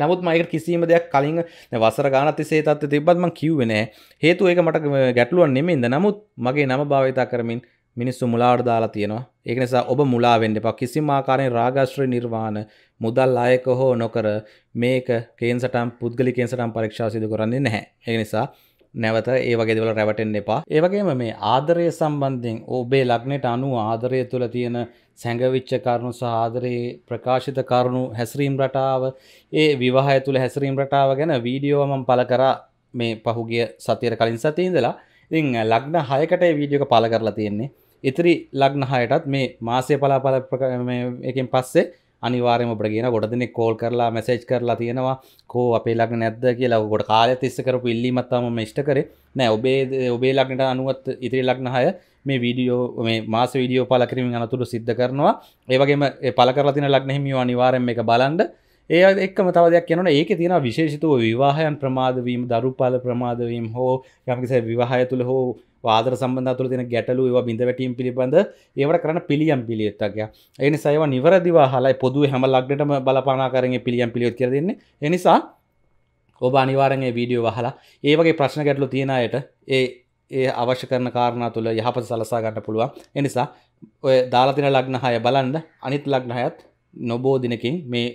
නමුත් මයක කිසිීම දෙයක් කලින් වසර ගානති සේතත් තිබත්ම කිව්වෙනෑ හේතු ඒක මට ගැටලුවන් නෙමෙන්ද නමුත් මගේ නම භාවිතා කරමින් මිනිස්සු මුලාට දාලා තියෙනවා ඒක නිසා ඔබ මුලා වෙන්න එපා කිසිම ආකාරයෙන් රාගාශ්‍රය නිර්වාණ මුදල් අයක හෝ නොකර මේක කේන්සටම් පුද්ගලි කේන්සටම් පරීක්ෂා සිදු කරන්නේ නැහැ ඒ නිසා නැවත ඒ වගේ දේවල් රැවටෙන්න එපා ඒ වගේම මේ ආදරය සම්බන්ධයෙන් ඔබේ ලග්නයට අනුව ආදරය තුළ තියෙන සැඟවිච්ච කරුණු සාදරයේ ප්‍රකාශිත කරුණු හැසිරීම් රටාව ඒ විවාහය තුළ හැසිරීම් රටාව ගැන වීඩියෝමම් පල කර මේ පහුගිය සතියට කලින් සතියඉඳලා ඉතිං ලග්න හයකට වීඩියෝක පල කරලා තියෙන්නේ ඉතිරි ලග්න හයටත් මේ මාසය පලාපල එකින් පස්සේ අනිවාරම ප්‍රගෙන ගොඩ දෙනෙ කෝල් කරලා මැසේජ් කරලා තියෙනවා කෝ අපේ ලක් නැද්ද කියලා ගොඩ කාලය තිස්ස කරපු ඉල්ලිමත්තාම මෂ්ට කරේ නෑ ඔබේ ඔබේ ලක්නට අනුවත් ඉතිරි ලක්න හය මේ වීඩියෝ මේ මාස වීඩියෝ පල කරමින් අනතුරු සිද්ධ කරනවා ඒවගේම පල කරලතින ලක්නෙහිමිය අනිවාරෙන් එක බලන්ඩ ඒ එක්ම තවදයක් යනන ඒක තියෙන විශේෂිතව විවාහයන් ප්‍රමාදවීම දරුපාල ප්‍රමාදවීම් හෝ යමිස විවාහය තුළ හෝ වාදර සම්බඳ තුළ තින ගැටලු ඒවා බිඳවැටීම් පිළිබඳ ඒවට කරන පිළියම් පිළියත්තක්ය එනි සයව නිවරදිවා හලයි පොදු හැම ලක්ඩටම බලපානා කරගේ පිළියම් පිළියොත් කරදන්නේ එනිසා ඔබ අනිවාරගේ වීඩියෝ වහලා ඒවගේ ප්‍රශ්න ගැටලු තියෙනයට ඒ ඒ අවශ්‍ය කරන කාරණ තුළ යහපත සලසා ගන්න පුළුවන් එනිසා ඔය දාලතින ලග්න හය බලන්ද අනිත් ලග්න හයත් නොබෝ දිනකින් මේ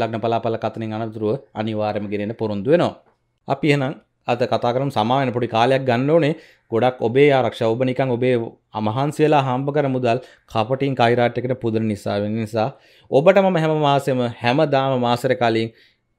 ලග්න පලාපල කතනින් අනතුරුව අනිවාර්යම ගෙනෙන පොරොන්දු වෙනවා අපි එහෙනම් අද කතා කරමු සමාවෙන පොඩි කාලයක් ගන්න ඕනේ ගොඩක් ඔබේ ආරක්ෂා ඔබ නිකන් ඔබේ අමහන්සියලා හම්බ කර මුදල් කපටින් කයිරාට් එකට පුදන නිසා වෙන නිසා ඔබට මම හැම මාසෙම හැමදාම මාසෙක කලින්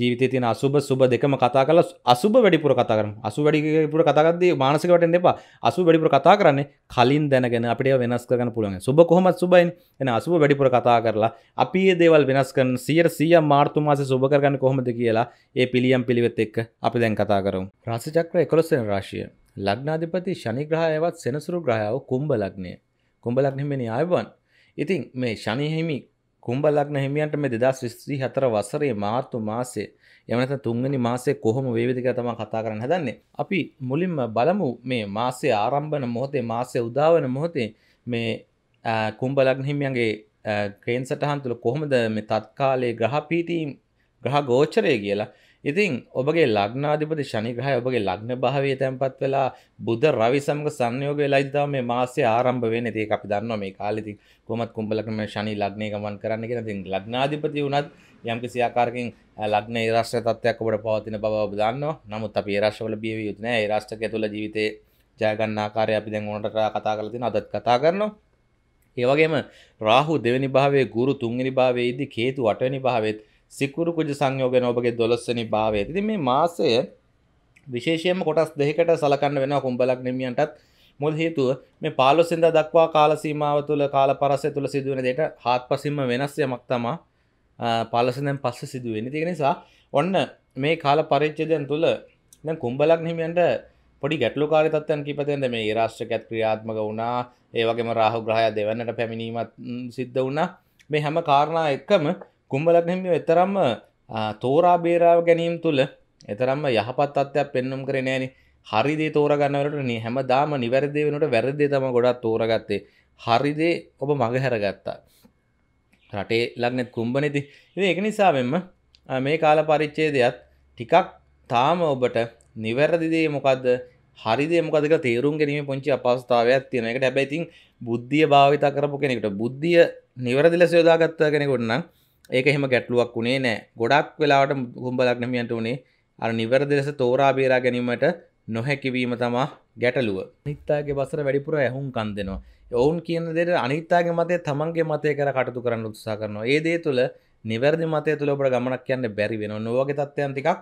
ජීවිතය තියෙන අසුබ සුබ දෙකම කතා කරලා අසුබ වැඩිපුර කතා කරමු. අසුබ වැඩිපුර කතා කරද්දී මානසික වටෙන්න එපා. අසුබ වැඩිපුර කතා කරන්නේ කලින් දැනගෙන අපිට ඒවා වෙනස් කරගන්න පුළුවන්. සුබ කොහොමද සුබයිනේ. එහෙනම් අසුබ වැඩිපුර කතා කරලා අපි මේ දේවල් වෙනස් කරන 100% මාර්තු මාසේ සුබ කරගන්නේ කොහොමද කියලා ඒ පිළියම් පිළිවෙත් එක්ක අපි දැන් කතා කරමු. රාශි චක්‍ර 11 වෙනි රාශිය. ලග්නාධිපති ශනි ග්‍රහයවත් සෙනසුරු ග්‍රහයව කුම්භ ලග්නය. කුම්භ ලග්නෙ මෙනි ආයවන්. ඉතින් මේ ශනි හිමි කුම්භ ලග්න හිමියන්ට මේ 2024 වසරේ මාර්තු මාසයේ එහෙම නැත්නම් තුන්වෙනි මාසයේ කොහොම වේවිද කියලා තමයි කතා කරන්න හදන්නේ. අපි මුලින්ම බලමු මේ මාසයේ ආරම්භන මොහොතේ මාසයේ උදා වෙන මොහොතේ මේ කුම්භ ලග්න හිමියන්ගේ ක්‍රේන් සටහන් තුළ කොහොමද මේ තත්කාලයේ ග්‍රහ පීඨීම් ග්‍රහ ගෝචරය කියලා ඉතින් ඔබගේ ලග්නාධිපති ශනි ග්‍රහය ඔබගේ ලග්න භාවයේ තැන්පත් වෙලා බුධ රවි සමග සංයෝග වෙලා ඉඳලා මේ මාසය ආරම්භ වෙන්නේ. ඒක අපි දන්නවා මේ කාලේ ඉතින් කොහොමත් කුඹලක මේ ශනි ලග්නේ ගමන් කරන්න කියලා. ඉතින් ලග්නාධිපති වුණත් යම්කිසි ආකාරකින් ලග්න ඒ රාශිය තත්ත්වයක් ඔබට පවතින බව ඔබ දන්නවා. නමුත් අපි ඒ රාශියවල බිය විය යුතු නෑ. ඒ රාශියක ඇතුළ ජීවිතේ ජය ගන්න ආකාරය අපි දැන් උනට කතා කරලා තියෙනවා. අදත් කතා කරනවා. ඒ වගේම රාහු දෙවෙනි භාවයේ ගුරු තුන්වෙනි භාවයේදී කේතු අටවෙනි භාවයේදී සිකුරු කුජ සංයෝගන ඔබගේ දොළොස්සනි භාවය ති මේ මාසය විශේෂයම කොටස් දෙකට සලකන්න වෙන කුම්ඹලක් නිමියන්ටත් මුල් හේතුව මේ පාලොසිද දක්වා කාලසීමාව තුළ කාල පරසය තුළ සිදුවන දෙට හත් පසිම වෙනස් යමක් තමා පාලසඳැන් පස්ස සිදුවෙන තිය නිසා ඔන්න මේ කාල පරිච්චදයන් තුළ දැ කුම්ඹලක් හිමියන්ට පොඩි ගැටලු කාරිතත්වයන් කිපතෙන්ද මේ රාශ්්‍රකැත් ක්‍රියාත්මක වුණා ඒවගේම රාහු ග්‍රහය දෙවන්නට පැමිණීමත් සිද්ධ වුණා මේ හැම කාරණා එක්කම කුම්බලක්නම එතරම්ම තෝරා බේරාව ගැනීම් තුළ එතරම්ම යහපත් අත්වයක් පෙන්නුම් කර නෑන හරිදේ තෝරගන්නවට නේ හැම දාම නිවැරදේ වෙනට වැරදේ තම ගොඩත් තෝරගත්තේ හරිදේ ඔබ මඟ හැරගත්තා රටේ ලක්නෙත් කුම්බනති ඒක නිසා මෙම මේ කාල පරිච්චේදයත් ටිකක් තාම ඔබට නිවැරදිදේ මොකක්ද හරිදමකදක තේරුම් ගැනීම පොංචි අපස්ථාවයක් තියෙන එකට හැබැයිතින් බුද්ධිය භාවිතා කරපු කෙනෙකට බුද්ධිය නිවැරදිල සයෝදාගත්තා කෙනෙකොටන්නම් ඒක එහෙම ගැටලුවක් වුණේ නෑ ගොඩක් වෙලාවට හුම්බලක් නැමියන්ට වනේ අර නිවැරදි ලෙස තෝරා බේරා ගැනීමට නොහැකිවීම තමා ගැටලුව අනිත්තාගේ බසර වැඩිපුර ඇහුම් කන් දෙනවා ඔවුන් කියන දෙට අනිත්තාගේ මතය තමන්ගේ මතය කර කටතු කරන්න උත්සා කරනවා ඒ දේ තුළ නිවැරදි මතය තුළ ඔබට ගමනක් කියන්න බැරි වෙන නොවගේ තත්ත්වයන් ටිකක්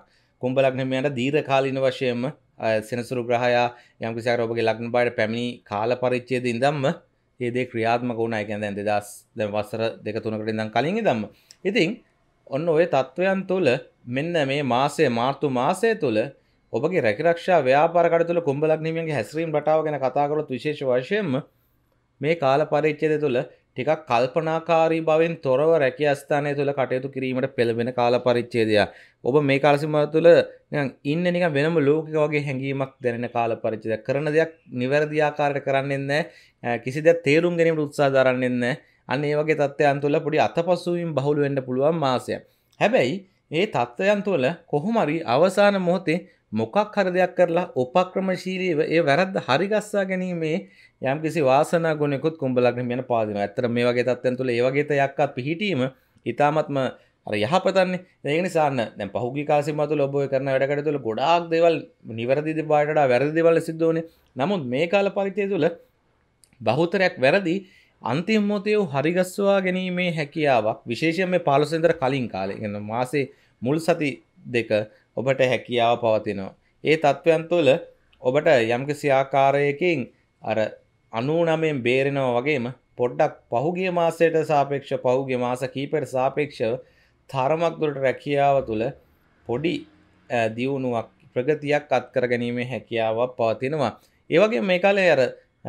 කුම්බලක්නමයට දීර්කාලීන වශයෙන්ම සෙනසුරු ග්‍රහයා යම්කිසිර ඔබගේ ලක්න බායට පැමිණි කාල පරිච්චේද ඉදම්ම ඒදේ ක්‍රියාත්මක වුණ එකැදැන් දෙදස් දැ වසර දෙක තුනකට ඉදම් කලින් දම්ම ඉතින් ඔන්න ඔය තත්ත්වයන් තුළ මෙන්න මේ මාසය මාර්තු මාසය තුළ ඔබගේ රැකිරක්ෂා ව්‍යාපාරකට තුළ කුම්ඹලක් හිමියන්ගේ හැසිරීම් රටාව ගැන කතා කරොත් විශේෂ වශයෙන්ම මේ කාල පරිච්ඡේදය තුළ ටිකක් කල්පනාකාරී බවෙන් තොරව රැකිය ස්ථානය තුළ කටයුතු කිරීමට පෙළඹෙන කාල පරිච්ඡේදය. ඔබ මේ කාල සීමාව තුළ නිකන් ඉන්නේ නිකන් වෙනම ලෝකයක වගේ හැඟීමක් දැනෙන කාල පරිච්ඡේදයක්. කරන දෙයක් නිවැරදි ආකාරයට කරන්නේ නැහැ. කිසි දෙයක් තේරුම් ගැනීමට උත්සාහ දරන්නේ නැහැ. අන්නේ වගේ තත්ත්වයන් තුළ පොඩි අතපසුවීම් බහුලු වෙන්න පුළුවන් මාසය. හැබැයි ඒ තත්ත්වයන් තුළ කොහොමරි අවසාන මොහොතේ මොකක් හර දෙයක් කරලා උපක්‍රමශීලීව ඒ වැරද්ද හරිගස්සා ගැනීමේ යම් කිසි වාසනා ගුණෙකුත් කුඹලග්න යන පාදිනවා. ඇත්තට මේ වගේ තත්ත්වයන් තුළ ඒ වගේ තයක්වත් පිහිටීම ඊ타මත්ම අර යහපතන්නේ. ඒක නිසා දැන් පහුගිය කාලෙම තුළ ඔබ ඔය කරන වැඩකට තුළ ගොඩාක් දේවල් නිවැරදි දෙපාටට වැරදි දේවල් සිද්ධ වුණේ. නමුත් මේ කාල පරිච්ඡේදය තුළ බහුතරයක් වැරදි අන්තිම්මෝතයෝ හරිගස්වා ගැනීමේ හැකියාවක් විශේෂම පාලසෙන්දර කලින් කාලෙගෙන මාසේ මුල් සති දෙක ඔබට හැකියාව පවතිනවා. ඒ තත්ත්වයන් තුළ ඔබට යම්කිසි ආකාරයකින් අර අනුනමෙන් බේරෙනවා වගේම පොඩ්ඩක් පහුගිය මාසයට සාපේක්ෂ පහුගිය මාස කීපයට සාපේක්ෂව තරමක් දුරට රැකියාව තුළ පොඩි දියුණුවක් ප්‍රගතියක් අත්කර ගැනීමේ හැකියාවක් පවතිනවා. ඒවගේ මේ කාලේ අර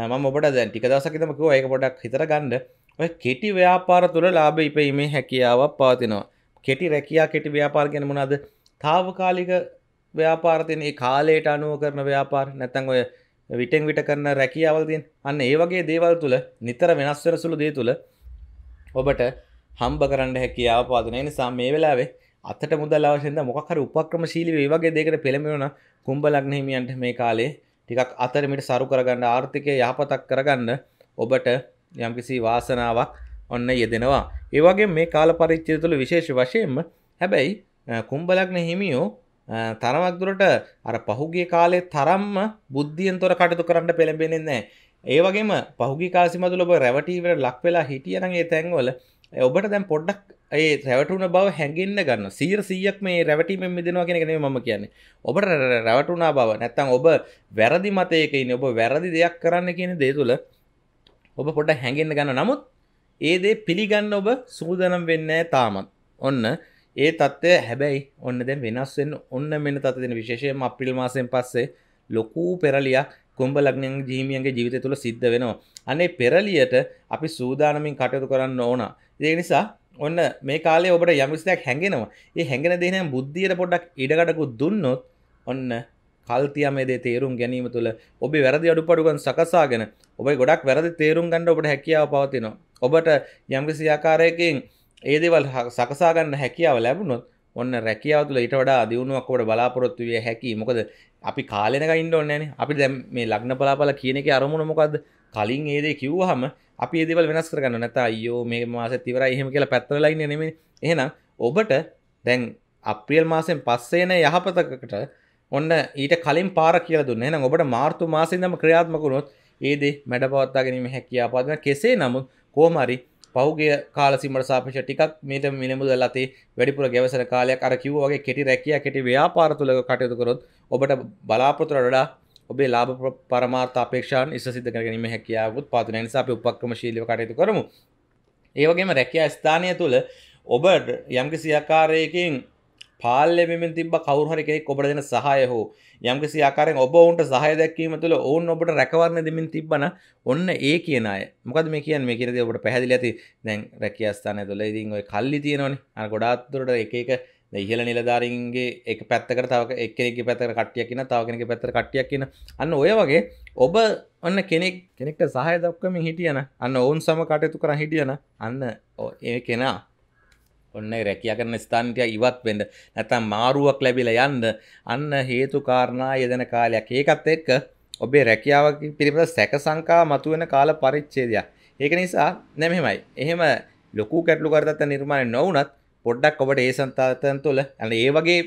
ම ඔබට දැන් ටික දසකිතමකව ඒක පොඩක් හිතර ගන්න ඔය කෙටි ව්‍යාපාර තුළ ලාබ ඉපීමේ හැකියාවක් පාතිනවා කෙටි රැකයා කෙටි ව්‍යාපාර ගැන මොනාද තාවකාලික ව්‍යාපාරතින ඒ කාලයට අනුව කරන ව්‍යාපාර නැතන් ඔය විටෙන් විට කරන රැකියාවල්තින් අන්න ඒ වගේ දේවල් තුළ නිතර වෙනස්වර සුළු දේ තුළ ඔබට හම්බ කරන්න හැකියාව පාදනය නිසා මේ වෙලාවේ අතට මුදල් අවශයෙන්ද මොකර උපක්‍රම ශීලිවේ වගේ දෙකට පෙළමෙවන කුම්ඹ ලක්නහිමියන්ට මේ කාලේ ටිකක් අතරමිට සරු කරගන්න ආර්ථිකය යහපතක් කරගන්න ඔබට යම්කිසි වාසනාවක් ඔන්න යෙදෙනවා. ඒවගේ මේ කාල පරිච්චය තුළ විශේෂ වශයෙන්ම හැබැයි කුම්බලක්න හිමියෝ තරමක්දුරට අර පහුගේ කාලේ තරම්ම බුද්ධියන් තොර කටතු කරන්න පෙළඹෙනෙන්නේ. ඒවගේම පහුගි කාසිමතුල ඔබ රැවටීවට ලක් වෙලා හිටියනගේ තැන්වල ඔබට දැම් පොඩ්ඩක් ඒ රැවටුන බව හැඟන්න ගන්න සීර සීයක් මේ රැවටීම මිදෙනවා කෙනෙ මම කියන්නේ ඔබට රැවටුනා බව නැත්තං ඔබ වැරදි මතයකන්න ඔබ වැරදි දෙයක් කරන්න කියන දේ තුළ ඔබ පොඩ හැඟෙන්න්න ගන්න නමුත් ඒදේ පිළිගන්න ඔබ සූදනම් වෙන්න තාමත් ඔන්න ඒ තත්ත්වය හැබැයි ඔන්න දැ වෙනස්ෙන් ඔන්න මෙන තත්තින විශේෂයම අපිල් මාසෙන් පස්සේ ලොකූ පෙරලියක් කුම්ඹ ලග්නයන් ජීමියන්ගේ ජීවිත තුළ සිද්ධ වෙනවා අනේ පෙරලියට අපි සූදානමින් කටයුතු කරන්න ඕනා ඒ නිසා ඔන්න මේ කාලේ ඔබට යමිස්තයක් හැඟෙනවා ඒ හැඟෙන දෙනම් බුද්ධියට පොඩ්ඩක් ඉඩකඩකු දුන්නොත් ඔන්න කල්තියම දේ තේරුම් ගැනීම තුළ ඔබ වැරදි අඩුපඩුගන් සකසාගෙන ඔබයි ගොඩක් වැරදි තේරුම් ගන්න ඔබට හැකියාව පවතිනවා ඔබට යම්කිසි ආකාරයකින් ඒ දේවල් සකසාගන්න හැකියාව ලැබුණොත් ඔන්න රැකියාව තුළ ඊට වඩා දියුණුවක් ඔබට බලාපොරොත්තු විය හැකි මොකද අපි කාලෙනක ඉන්න ඕනේ නැනේ අපි දැන් මේ ලග්න බලාපල කියන එකේ අරමුණ මොකද්ද කලින් ඒදේ කිව්හම අපි ඒදවල් වෙනස් කරගන්න නැත අයෝ මේ මාස තිවර එහෙම කියලා පැත්තරලයින්න නෙම එහෙනම් ඔබට දැන් අප්‍රියල් මාසෙන් පස්සේන යහපතකට ඔන්න ඊට කලින් පාර කියල දුන්න නම් ඔබට මාර්තු මාසෙදම ක්‍රියාත්මකුණොත් ඒදේ මැඩ පවත්තා ගැනීම හැකියාපාදන කෙසේ නමුත් කෝමරි පෞගේ කාලසිමට සාපිෂ ටිකක් මේට මිනිමුද ලතේ වැඩිපුර ගැවසන කාලයක් අර කිව්වගේ කෙටි රැකිය කෙටි ව්‍යාපාර තුළක කටයුතුකරොත් ඔබට බලාපොතුරටඩා ඔබේ ලාභ පරමාර්ථ අපේක්ෂාන් ඉස්ස සිද්ධ කර ගැනීම හැකියාව උත්පාදනය නිසා අපි උපක්‍රමශීලීව කටයුතු කරමු. ඒ වගේම රැකියා ස්ථානය තුල ඔබ යම්කිසි ආකාරයකින් පාල්ලෙමින් තිබ කවරු හරි කෙනෙක් ඔබට දෙන සහාය හෝ යම්කිසි ආකාරයෙන් ඔබ ඔවුන්ට සහාය දැක්වීම තුළ ඔවුන් ඔබට රැකවරණ දෙමින් තිබ්බන ඔන්න ඒ කියන අය. මොකද මේ කියන්නේ මේ කියන දේ ඔබට පැහැදිලි ඇති. දැන් රැකියා ස්ථානය තුළ ඉතින් ওই කල්ලි තියෙනවනේ. අර ගොඩාක් දුරට එක එක ඉහල නිලධාරින්ගේ එක පැත්තකට තවක එක්කෙනෙක් පැතර කට්ටියක්කින තාවගෙනක පැතර කට්ටියක්කින අන්න ඔය වගේ ඔබ ඔන්න කෙනෙක් කෙනෙක්ට සහය දක්කම හිටියන අන්න ඔවුන් සම කටයුතු කර හිටියන අන්න ඒ කෙනා ඔන්න රැකිය කරන ස්ථාන්ටය ඉවත් වෙන්ඩ නැතම් මාරුවක් ලැබිල යන්න අන්න හේතු කාරණා යෙදෙන කාලයක් ඒකත් එක්ක ඔබේ රැකියාවක් පිරිපද සැක සංකා මතුවෙන කාල පරිච්චේදයක් ඒක නිසා නැමහෙමයි එහෙම ලොකු කැටලු කරදත්ත නිර්මාණය නොවනත් පොඩ්ඩක් ඔබට ඒ සන්තාතන් තුළ ඇන ඒ වගේ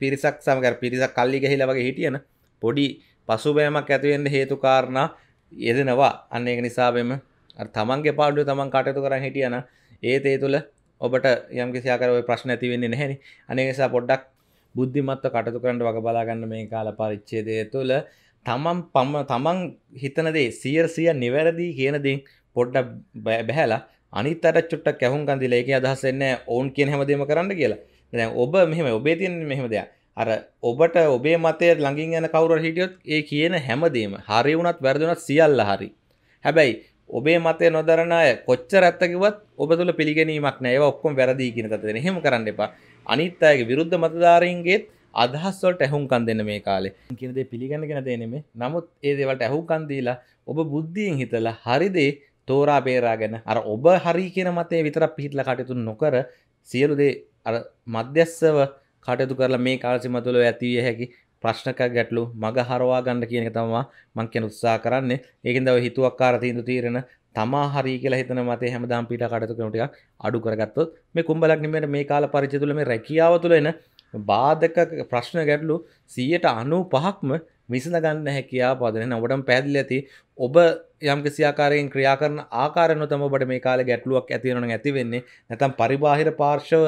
පිරිසක් සමකර පිරිසක් කල්ලි ගැහිල වගේ හිටියන පොඩි පසුබෑමක් ඇතිවෙන්න හේතුකාරණ යෙදෙනවා අන්න එක නිසාබම තමන්ගේ පාඩුව තමන් කටයුතු කරන්න හිටියන ඒත් ඒ තුළ ඔබට යම්කිසියාකරව ප්‍රශ්න ඇතිවෙන්නේ නැහැනි අනනිසා පොඩ්ඩක් බුද්ධිමත්ව කටතු කරන්න වග බලාගන්න මේ කාල පරිච්චේදය තුළ තමන් පම්ම තමන් හිතනදේ සියරසිය නිවැරදිී කියනදී පොඩ්ඩ බැහැලා අනිත් අර චුට්ටක් ඇහුම් ගන් දීලා ඒකේ අදහස් එන්නේ ඕන් කියන හැමදේම කරන්න කියලා. දැන් ඔබ මෙහෙම ඔබේ තියෙන මෙහෙම දෙයක්. අර ඔබට ඔබේ මතය ළඟින් යන කවුරු හිටියොත් ඒ කියන හැමදේම හරි වුණත් වැරදි වුණත් සියල්ල හරි. හැබැයි ඔබේ මතය නොදරන අය කොච්චර ඇත්ත කිව්වත් ඔබ තුල පිළිගැනීමක් නැහැ. ඒවා ඔක්කොම වැරදි කියන තත්ත්වෙන. එහෙම කරන්න එපා. අනිත් අයගේ විරුද්ධ මතධාරීන්ගේත් අදහස් වලට ඇහුම්කන් දෙන්න මේ කාලේ. කියන දේ පිළිගන්නගෙන දෙන්නේ නෙමෙයි. නමුත් ඒ දේවල්ට ඇහුම්කන් දීලා ඔබ බුද්ධියෙන් හිතලා හරි දේ තෝරා බේරාගෙන අර ඔබ හරි කියන මතේ විතර පිහිටල කටයුතු නොකර සියලුදේ අ මධ්‍යස්සව කටයුතු කරලා මේ කාලසිම තුළ ඇතිවිය හැකි ප්‍රශ්නක ගැටලු මග හරවා ගන්න කියන තමා මංකයන උත්සා කරන්නේ ඒකෙන්දව හිතුවක්කාර තිීන්දු තීරණ තමා හරි කියලා හිතන මත හැමදාම් පිට කටතු කනටක් අඩු කරගත්තොත් මේ කුම්ඹලක් නිමට මේ කාල පරිචතුල මේ රැකියාව තුළ එන බාධක ප්‍රශ්න ගැටලු සීයට අනු පහක්ම විසඳගන්න හැකියා පාදන ඔබටම පැදිල ඇති ඔබ යම් කිසියාකාරයෙන් ක්‍රියා කරන ආකාරන තමට මේ කාල ගැටලුවක් ඇතිවන ඇතිවෙන්නේ නැතම් පරිබාහිර පාර්ශව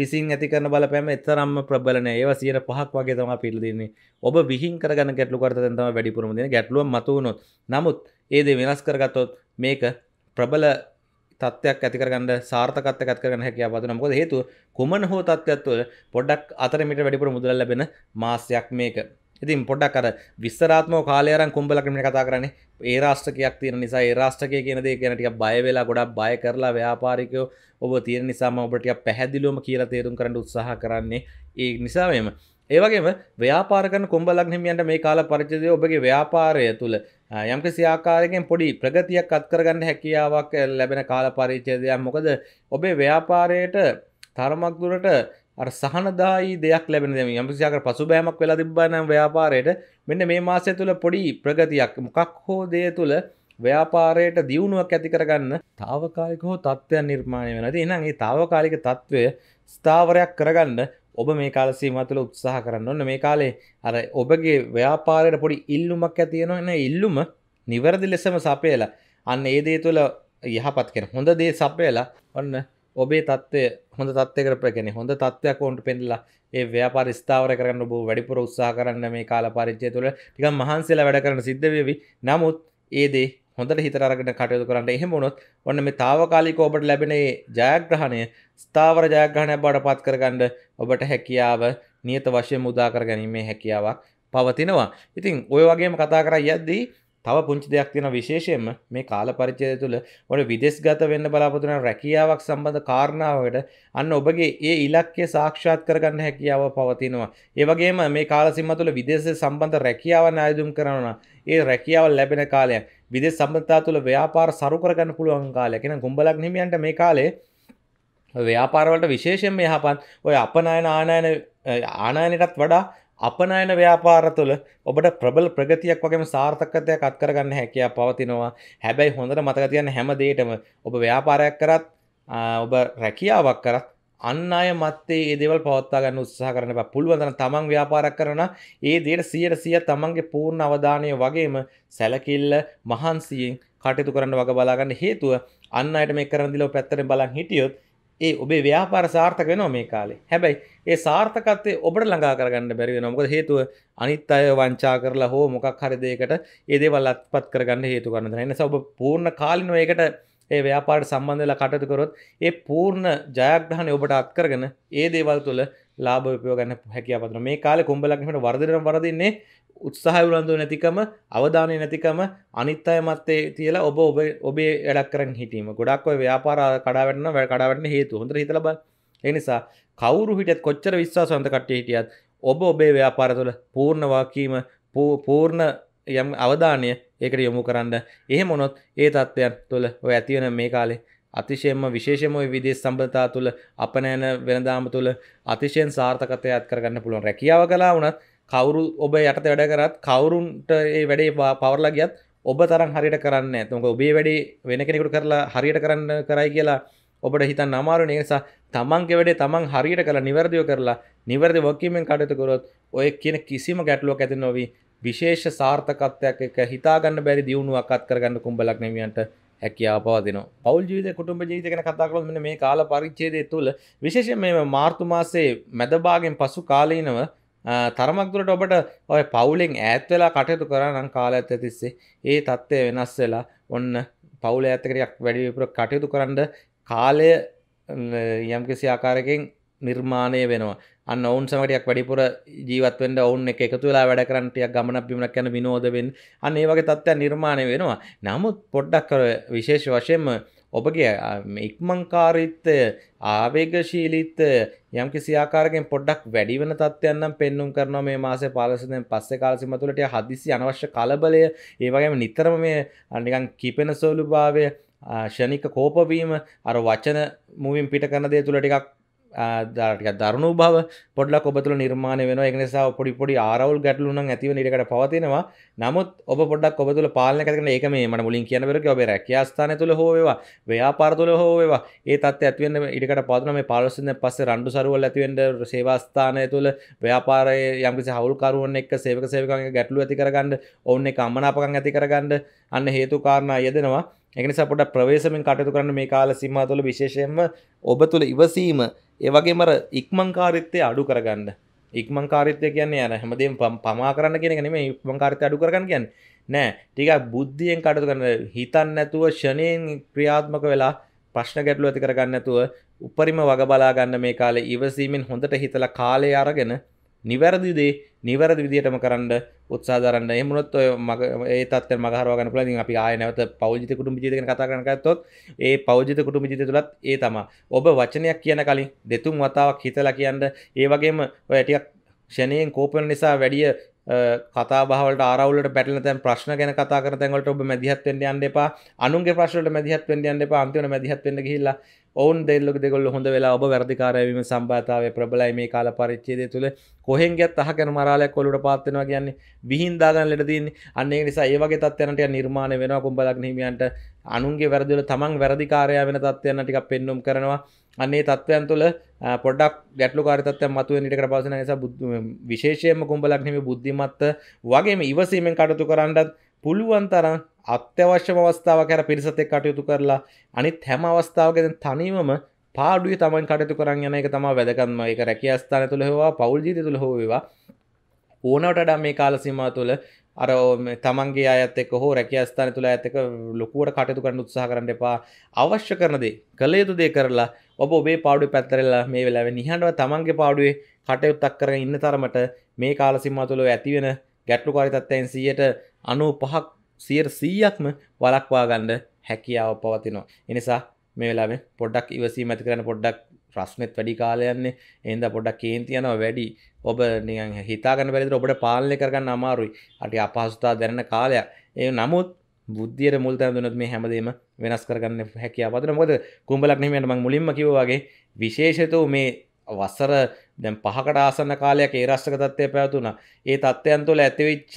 විසින් ඇති කරන බලපෑම එතරම්ම ප්‍රබලන ඒව සියට පහක් වගේ තම පිල්දින්නේ ඔබ විහින් කරගන ගැටලු කරතම වැඩිපුරමද ගැටලුව මතුවුණොත් නමුත් ඒද වෙනස් කරගත්තොත් මේක ප්‍රබල තත්වයක් ඇතිකරගන්න සාර්ථකත්ත ඇත්කරන හැකියා පතුන මොද හේතු කුමන හෝ තත්ත්වත්ව පොඩක් අතරමිට වැඩිපුර මුදල් ලැබෙන මාසයක් මේක ඉතින් පොඩක් අර විස්සරාත්මෝ කාලයරන් කුම්ඹලකමට කතා කරන්නේ ඒ රාෂ්ටකයක් තියෙන නිසා ඒ රාෂ්ටකය කියන දේ ගැන ටිකක් බය වෙලා ගොඩක් බය කරලා ව්‍යාපාරිකයෝ ඔබ තියෙන නිසා මම ඔබට ටිකක් පැහැදිලිවම කියලා තේරුම් කරන්න උත්සාහ කරන්නේ ඒ නිසා මෙම ඒ වගේම ව්‍යාපාර කරන කුම්බලග්න හිමියන්ට මේ කාල පරිච්ඡේදය ඔබගේ ව්‍යාපාරය තුළ යම්කිසි ආකාරයෙන් පොඩි ප්‍රගතියක් අත්කරගන්න හැකියාවක් ලැබෙන කාල පරිච්ඡේදයක් මොකද ඔබේ ව්‍යාපාරයට තරමක් දුරට අර සහනදායි දෙයක් ලැබෙන දෙම යම්සියාක පසුබෑමක් වෙලා තිබ්බනම් ව්‍යාපාරයට මෙන්න මේ මාසය තුළ පොඩි ප්‍රගතියක් මොකක් හෝ දේ තුළ ව්‍යාපාරයට දියුණුවක් ඇති කරගන්න තාවකාලික හෝ තත්ත්වයන් නිර්මාණය වෙනද එනම් ඒ තාවකාලික තත්ත්වය ස්ථාවරයක් කරගන්න ඔබ මේ කාල සීමතුල උත්සාහ කරන්න ඔන්න මේ කාලේ අර ඔබගේ ව්‍යාපාරයට පොඩි ඉල්ලුමක් ඇතියෙන එන ඉල්ලුම නිවැරදි ලෙසම සපයලා අන්න ඒ දේ තුළ යහපත් කෙන හොඳ දේ සපයලා ඔන්න ඔබේ තත්වය හොඳ තත්වකරපැෙන හොඳ තත්වයක් ඔොන්ට පෙන්ලා ඒ ව්‍යාපාර ස්ථාවර කරන්න බූ වැඩිපුර උත්සා කරන්න මේ කාල පරිච්චය තුළ ටික මහන්සේලා වැඩ කරන සිද්ධවවි නමුත් ඒදේ හොඳට හිතරගෙන කටයුතු කරන්න එහෙමුණොත් ඔන්න මේ තාවකාලික ඔබට ලැබෙනේ ජයග්‍රහණය ස්ථාවර ජයග්‍රහණය බාට පත් කරගන්න ඔබට හැකියාව නියත වශයෙන් මුදා කර ගැනීමේ හැකියාවක් පවතිනවා. ඉතින් ඔය වගේම කතා කර යද්දී තව පුංචි දෙයක් තියෙන විශේෂයෙන්ම මේ කාල පරිච්ඡේදය තුළ ඔබ විදේශගත වෙන්න බලාපොරොත්තු වෙන රැකියාවක් සම්බන්ධ කාරණාවකට අන්න ඔබගේ ඒ ඉලක්කය සාක්ෂාත් කරගන්න හැකියාව පවතිනවා. ඒ වගේම මේ කාල සීමාව තුළ විදේශ සම්බන්ධ රැකියාවන් ආයුධම් කරනවා. ඒ රැකියාව ලැබෙන කාලයක් විදේශ සම්බන්ධතා තුළ ව්‍යාපාර සරු කරගන්න පුළුවන් කාලයක්. එහෙනම් කුඹලක් හිමියන්ට මේ කාලේ ව්‍යාපාරවලට විශේෂයෙන් යහපත් ඔය අපනයන ආනයන ආනයනයටත් වඩා අපනයන ව්‍යාපාර තුළ ඔබට ප්‍රබල ප්‍රගතියක් වගේම සාර්ථකතයක් අත්කරගන්න හැකයා පවතිනවා හැබැයි හොඳට මතකතියන්න හැමදේටම ඔබ ව්‍යාපාරයක් කරත් ඔබ රැකියාවක් කරත් අන්න අය මත්තේ ඒදවල් පවත්තාගන්න උත්සා කරන පුළුවඳන තමන් ව්‍යාපාරක් කරන ඒ දේට සියට සිය තමන්ගේ පූර්ණ අවධානය වගේම සැලකිල්ල මහන්සියෙන් කටයුතු කරන්න වග බලාගන්න හේතුව අන්න අයට මේ කරදිලෝ පැත්තර බලන් හිටියොත් ඒ ඔබේ ව්‍යාපාර සාර්ථක වෙනවා මේ කාලේ හැබැයි ඒ සාර්ථකත්වය ඔබට ළඟා කරගන්න බැරි වෙනවා මොකද හේතුව අනිත් අය වංචා කරලා හෝ මොකක් හරි දෙයකට ඒ දේවල් අත්පත් කරගන්න හේතු කරන දෙන නිසා ඔබ පූර්ණ කාලිනව ඒකට ඒ ව්‍යාපාරට සම්බන්ධලා කටයුතු කරොත් ඒ පූර්ණ ජයග්‍රහණය ඔබට අත්කරගෙන ඒ දේවල් තුළ ලාභ උපයෝග ගන්න හැකියාව තියෙනවා. මේ කාලේ කුඹලක් නෙමෙයි වර්ධනය වර්ධින්නේ උත්සාහය උනන්දු නැතිකම, අවධානය නැතිකම, අනිත් අය මතේ තියලා ඔබ ඔබ ඔබේ වැඩක් කරන් හිටීම. ගොඩක් ඔය ව්‍යාපාර කඩා වැටෙනවා, කඩා වැටෙන හේතුව. හොඳට හිතලා බලන්න. ඒ නිසා කවුරු හිටියත් කොච්චර විශ්වාසවන්ත කට්ටිය හිටියත් ඔබ ඔබේ ව්‍යාපාර තුළ පූර්ණ වාකීම පූර්ණ යම් අවධානය ඒකට යොමු කරන්න එහ මොනොත් ඒ තත්ත්වයන් තුළ ඔය ඇතිවන මේ කාලේ අතිශයෙන්ම විශේෂමයි විදේශ සම්බඳතා තුළ අපනෑන වෙනදාම තුළ අතිශයෙන් සාර්ථකතය අත් කරගන්න පුළුවන් රැකියාව කලා වනත් කවුරු ඔබ යටත වැඩ කරත් කවුරුන්ට ඒ වැඩේ පවරලා ගියත් ඔබ තරම් හරියට කරන්න ඇතුක ඔබේ වැඩේ වෙන කෙනෙකුට කරලා හරියට කරන්න කරයි කියලා ඔබට හිතන් අමාරු නිසා තමන්ගේ වැඩේ තමන් හරියට කළ නිවැරදිව කරලා නිවැරදි වකීමෙන් කටයුතු කරොත් ඔය කියන කිසිම ගැටලුවක් ඇති නොවී විශේෂ සාර්ථකත්වයක් එක හිතාගන්න බැරි දියුණුවක් අත් කරගන්න කුඹලක් නැමියන්ට හැකියාව පවතිනවා. පෞල් ජීවිත කුටුම්බ ජීවිත ගැන කතා කළොත් මෙන්න මේ කාල පරිච්ඡේදය තුළ විශේෂයෙන් මේ මාර්තු මාසයේ මැද භාගයෙන් පසු කාලීනව තරමක් දුරට ඔබට ඔය පවුලෙන් ඈත් වෙලා කටයුතු කරා නම් කාලය ඇත තිස්සේ ඒ தත්ත්වය වෙනස් වෙලා ඔන්න පවුල ඈතකරයක් වැඩි විපුර කටයුතු කරන්න කාලය යම්කිසි ආකාරයකින් නිර්මාණය වෙනවා. අන්න ඔවුන් සමටයක් වැඩිපුර ජීවත්වෙන්ට ඔවුන් එක එකතු වෙලා වැඩ කරන්ටයක් ගමන බිමක් යන විනෝදවෙන් අන්න ඒ වගේ තත්ත්වය නිර්මාණය වෙනවා නමුත් පොඩ්ඩක් කර විශේෂ වශයෙන්ම ඔබගේ ඉක්මංකාරිත්වය ආවේගශීලිත්ත යම් කිසි ආකාරයෙන් පොඩ්ඩක් වැඩි වෙන තත්ත්වයන් නම් පෙන්눔 කරනවා මේ මාසේ 15 වෙනිදාන් පස්සේ කාලසීම තුළට හදිසි අනවශ්‍ය කලබලය ඒ වගේම නිතරම මේ නිකන් කිපෙන සෝලුභාවය ෂණික කෝපවීම අර වචන මුවින් පිට කරන දේ තුළ ටිකක් දරුණු බව පොඩ්ලක් ඔබතුළ නිර්මාණ වෙන එකනිසා පොඩි පොඩි ආරවල් ගැටලුන ඇතිව නිකට පවතිනවා නමුත් ඔබ පොඩක් ඔබතුළ පාලන කරන ඒක මේ මන මුලින් කියන වෙරක ඔබේ රැකයාස්ථාන තුළ හෝවවා ව්‍යාපාර තුළ හෝවවා ඒ තත් ඇතිවෙන ඉඩකට පදන මේ පාලසන පස්ස රන්ඩු සරුවල් ඇතිවෙන්ට සේවාස්ථානය තුළ ව්‍යාපාරය යම්කිසි හවුල්කරුවන් එක් සේවක සේවකගේ ගැටලු ඇති කරගන්න ඔන්න එක අමනාපකං ඇති කරගන්න අන්න හේතු කාරණ යදෙනවා එකනිසා පොඩ ප්‍රවේශමෙන් කටයුතු කරන්න මේ කාල සීමා තුළ විශේෂයෙන්ම ඔබ තුළ ඉවසීම ඒ වගේම අර ඉක්මන්කාරීත්වය අඩු කරගන්න ඉක්මන්කාරීත්වය කියන්නේ අර හැමදේම පමා කරන්න කියන එක නෙමෙයි ඉක්මන්කාරීත්වය අඩු කරගන්න කියන්නේ නෑ ටිකක් බුද්ධියෙන් කටයුතු කරන්න හිතන්න නැතුව ෂණයෙන් ක්‍රියාත්මක වෙලා ප්‍රශ්න ගැටලු ඇති කරගන්න නැතුව උපරිම වග බලා ගන්න මේ කාලේ ඉවසීමෙන් හොඳට හිතලා කාලය අරගෙන නිවැරදි දේ නිවැරදි විදිහටම කරන්න උත්සාදරන්න එමුණොත් ඔය මග ඒ තත්ත මගහරවගන පලින් අපි ආය නැවත පෞජිත කුටුම ජිතක කතා කරනගත්තොත් ඒ පෞජිත කුටුම ජිත තුළත් ඒ තම ඔබ වචනයක් කියන කලින් දෙතුන් වතාවක් හිතලා කියන්න ඒ වගේම ඔයටියක් ෂණයෙන් කෝපන නිසා වැඩිය කතාබවට ආරවලට පැටල තැන් ප්‍රශ්න ගැන කතා කර තැන්වලට ඔබ මැදිහත්වෙන්ට අන්න එපා අනුන්ගේ ප්‍රශ්නට මැදිහත්වෙන්ට අන්න එපා අන්තිවන මැදිහත්වෙන්ට හිල්ලා ඔවන් දෙල්ලක දෙකොල් හොඳ වෙලා ඔබ වැරදිකාරයවීම සම්බාතාව ප්‍රබලයි මේ කාල පරිච්චේදය තුළ කොහෙන්ගේත් අහ කන මරාලයක් කොලුට පාත්වෙනවා කියන්නේ විහින්දාගන්න ලෙටදන්න අන්නේ නිසා ඒවගේ තත්වනට නිර්මාණ වෙනවා කුම්ඹලක් හිමියන්ට අනුන්ගේ වැරදිල තමන් වැරදිකාරය වෙන තත්වයන්න ටික් පෙන්නුම් කරනවා අන්නේ තත්වයන් තුළ පොඩක් ගැටලු කාරිතත්ය මතුව නිට කරපාසන නිසා බුද් විශේෂයම කුම්ඹලක් නෙම බුද්ධිමත්ත වගේම ඉවසීමෙන් කටතු කරන්නත් පුළුවන් තරම් අත්‍යවශ්‍යම අවස්ථාවක් හැර පිරිසත් එක්ක කටයුතු කරලා අනිත් හැම අවස්ථාවකදී තනිවම පාඩුවේ Taman කටයුතු කරන් යන එක තමයි වැදගත්ම. ඒක රැකියා ස්ථානය තුල හේවා පෞල් ජීවිතය තුල හේවා ඕනවට වඩා මේ කාල සීමාව තුළ අර තමන්ගේ අයත් එක්ක හෝ රැකියා ස්ථානය තුළ ඇතක ලොකුවට කටයුතු කරන්න උත්සාහ කරන්න එපා. අවශ්‍ය කරන දේ කළ යුතු දේ කරලා ඔබ ඔබේ පාඩුවේ පැතරලා මේ වෙලාවේ නිහඬව තමන්ගේ පාඩුවේ කටයුත්තක් කරගෙන ඉන්න තරමට මේ කාල සීමාව තුළ ඇති වෙන ගැටලුකාරී තත්ත්වයන් 100ට 95ක් සියයට සීයක්ම වලක්වාගණ්ඩ හැකියාව පවතිනවා. එනිසා මේ වෙලාම පොඩ්ඩක් ඉවසීම ඇති කරන පොඩ්ඩක් රස්නෙත් වැඩි කාලයන්නේ එන්ද පොඩක් කේන්තියනව වැඩි ඔබ නිගන් හිතාගන්න වැරදිර ඔබට පාලනය කරගන්න අමාරුයි අටි අපහසුතා දැරන කාලයක් ඒ නමුත් බුද්ධියට මුල් තැන්දුනොත් මේ හැමදේම වෙනස් කරගන්න හැකිය පතර මොද කුම්ඹලක් නීමට මං මුලින්ම කිවවාගේ විශේෂතව මේ වස්සර දැම් පහකට ආසන්න කාලයක් ඒ රශ්ක තත්වය පැවතුනා ඒ තත්ත්වයන් තුළ ඇතිවිච්ච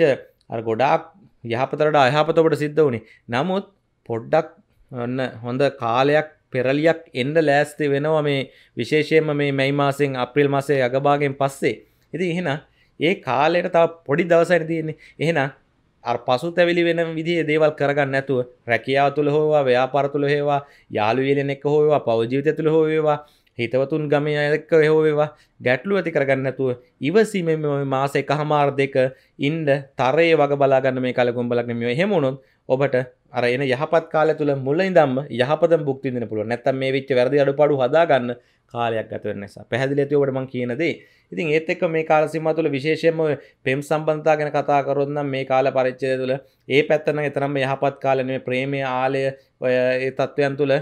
ගොඩාක් යහපතරට අයහපත ඔබට සිද්ධ වුණේ නමුත් පොඩ්ඩක් ඔන්න හොඳ කාලයක් පෙරලියක් එන්න ලෑස්ති වෙනවා මේ විශේෂයෙන්ම මේ මැයි මාසෙන් අප්‍රිල් මාසේ අගභාගෙන් පස්සේ ඉති එහෙන ඒ කාලයට තව පොඩි දවසරි තියෙන්නේ එහෙන අ පසු තැවිලි වෙන විදි දේවල් කරගන්න ඇතුව රැකියාව තුළ හෝවා ව්‍යාපර තුළ හේවා යාළුවලෙනෙක් හෝවා පවජීවිත තුළ හෝවේවා හිතවතුන් ගමේ අයක හෝවේවා ගැටලු ඇති කරගන්නතුව ඉවසීමම මාසේ කහමාර් දෙක ඉන්ඩ තරයේ වග බලාගන්න මේ කලකුම්ඹලක් මෙම හෙමුණුත් ඔබට අරයන යහපත් කාල තුළ මුල්ල ඉදම් යහපත බුක්තිදින පුළුව නැත්තම් මේ විච්ච වැරදි අඩු පඩු හදාගන්න කාලයක් ගතවන්න නිසා පැහදිලි ඇතිවට මං කියනදේ ඉතින් ඒත් එක්ක මේ කාල සිම තුළ විශේෂයම පෙම් සම්බන්ධතා ගැන කතා කරොත්නම් මේ කාල පරිච්චය තුළ ඒ පැත්තන එතරම් යහපත් කාලනේ ප්‍රේමය ආලය ඔය ඒ තත්ත්වයන් තුළ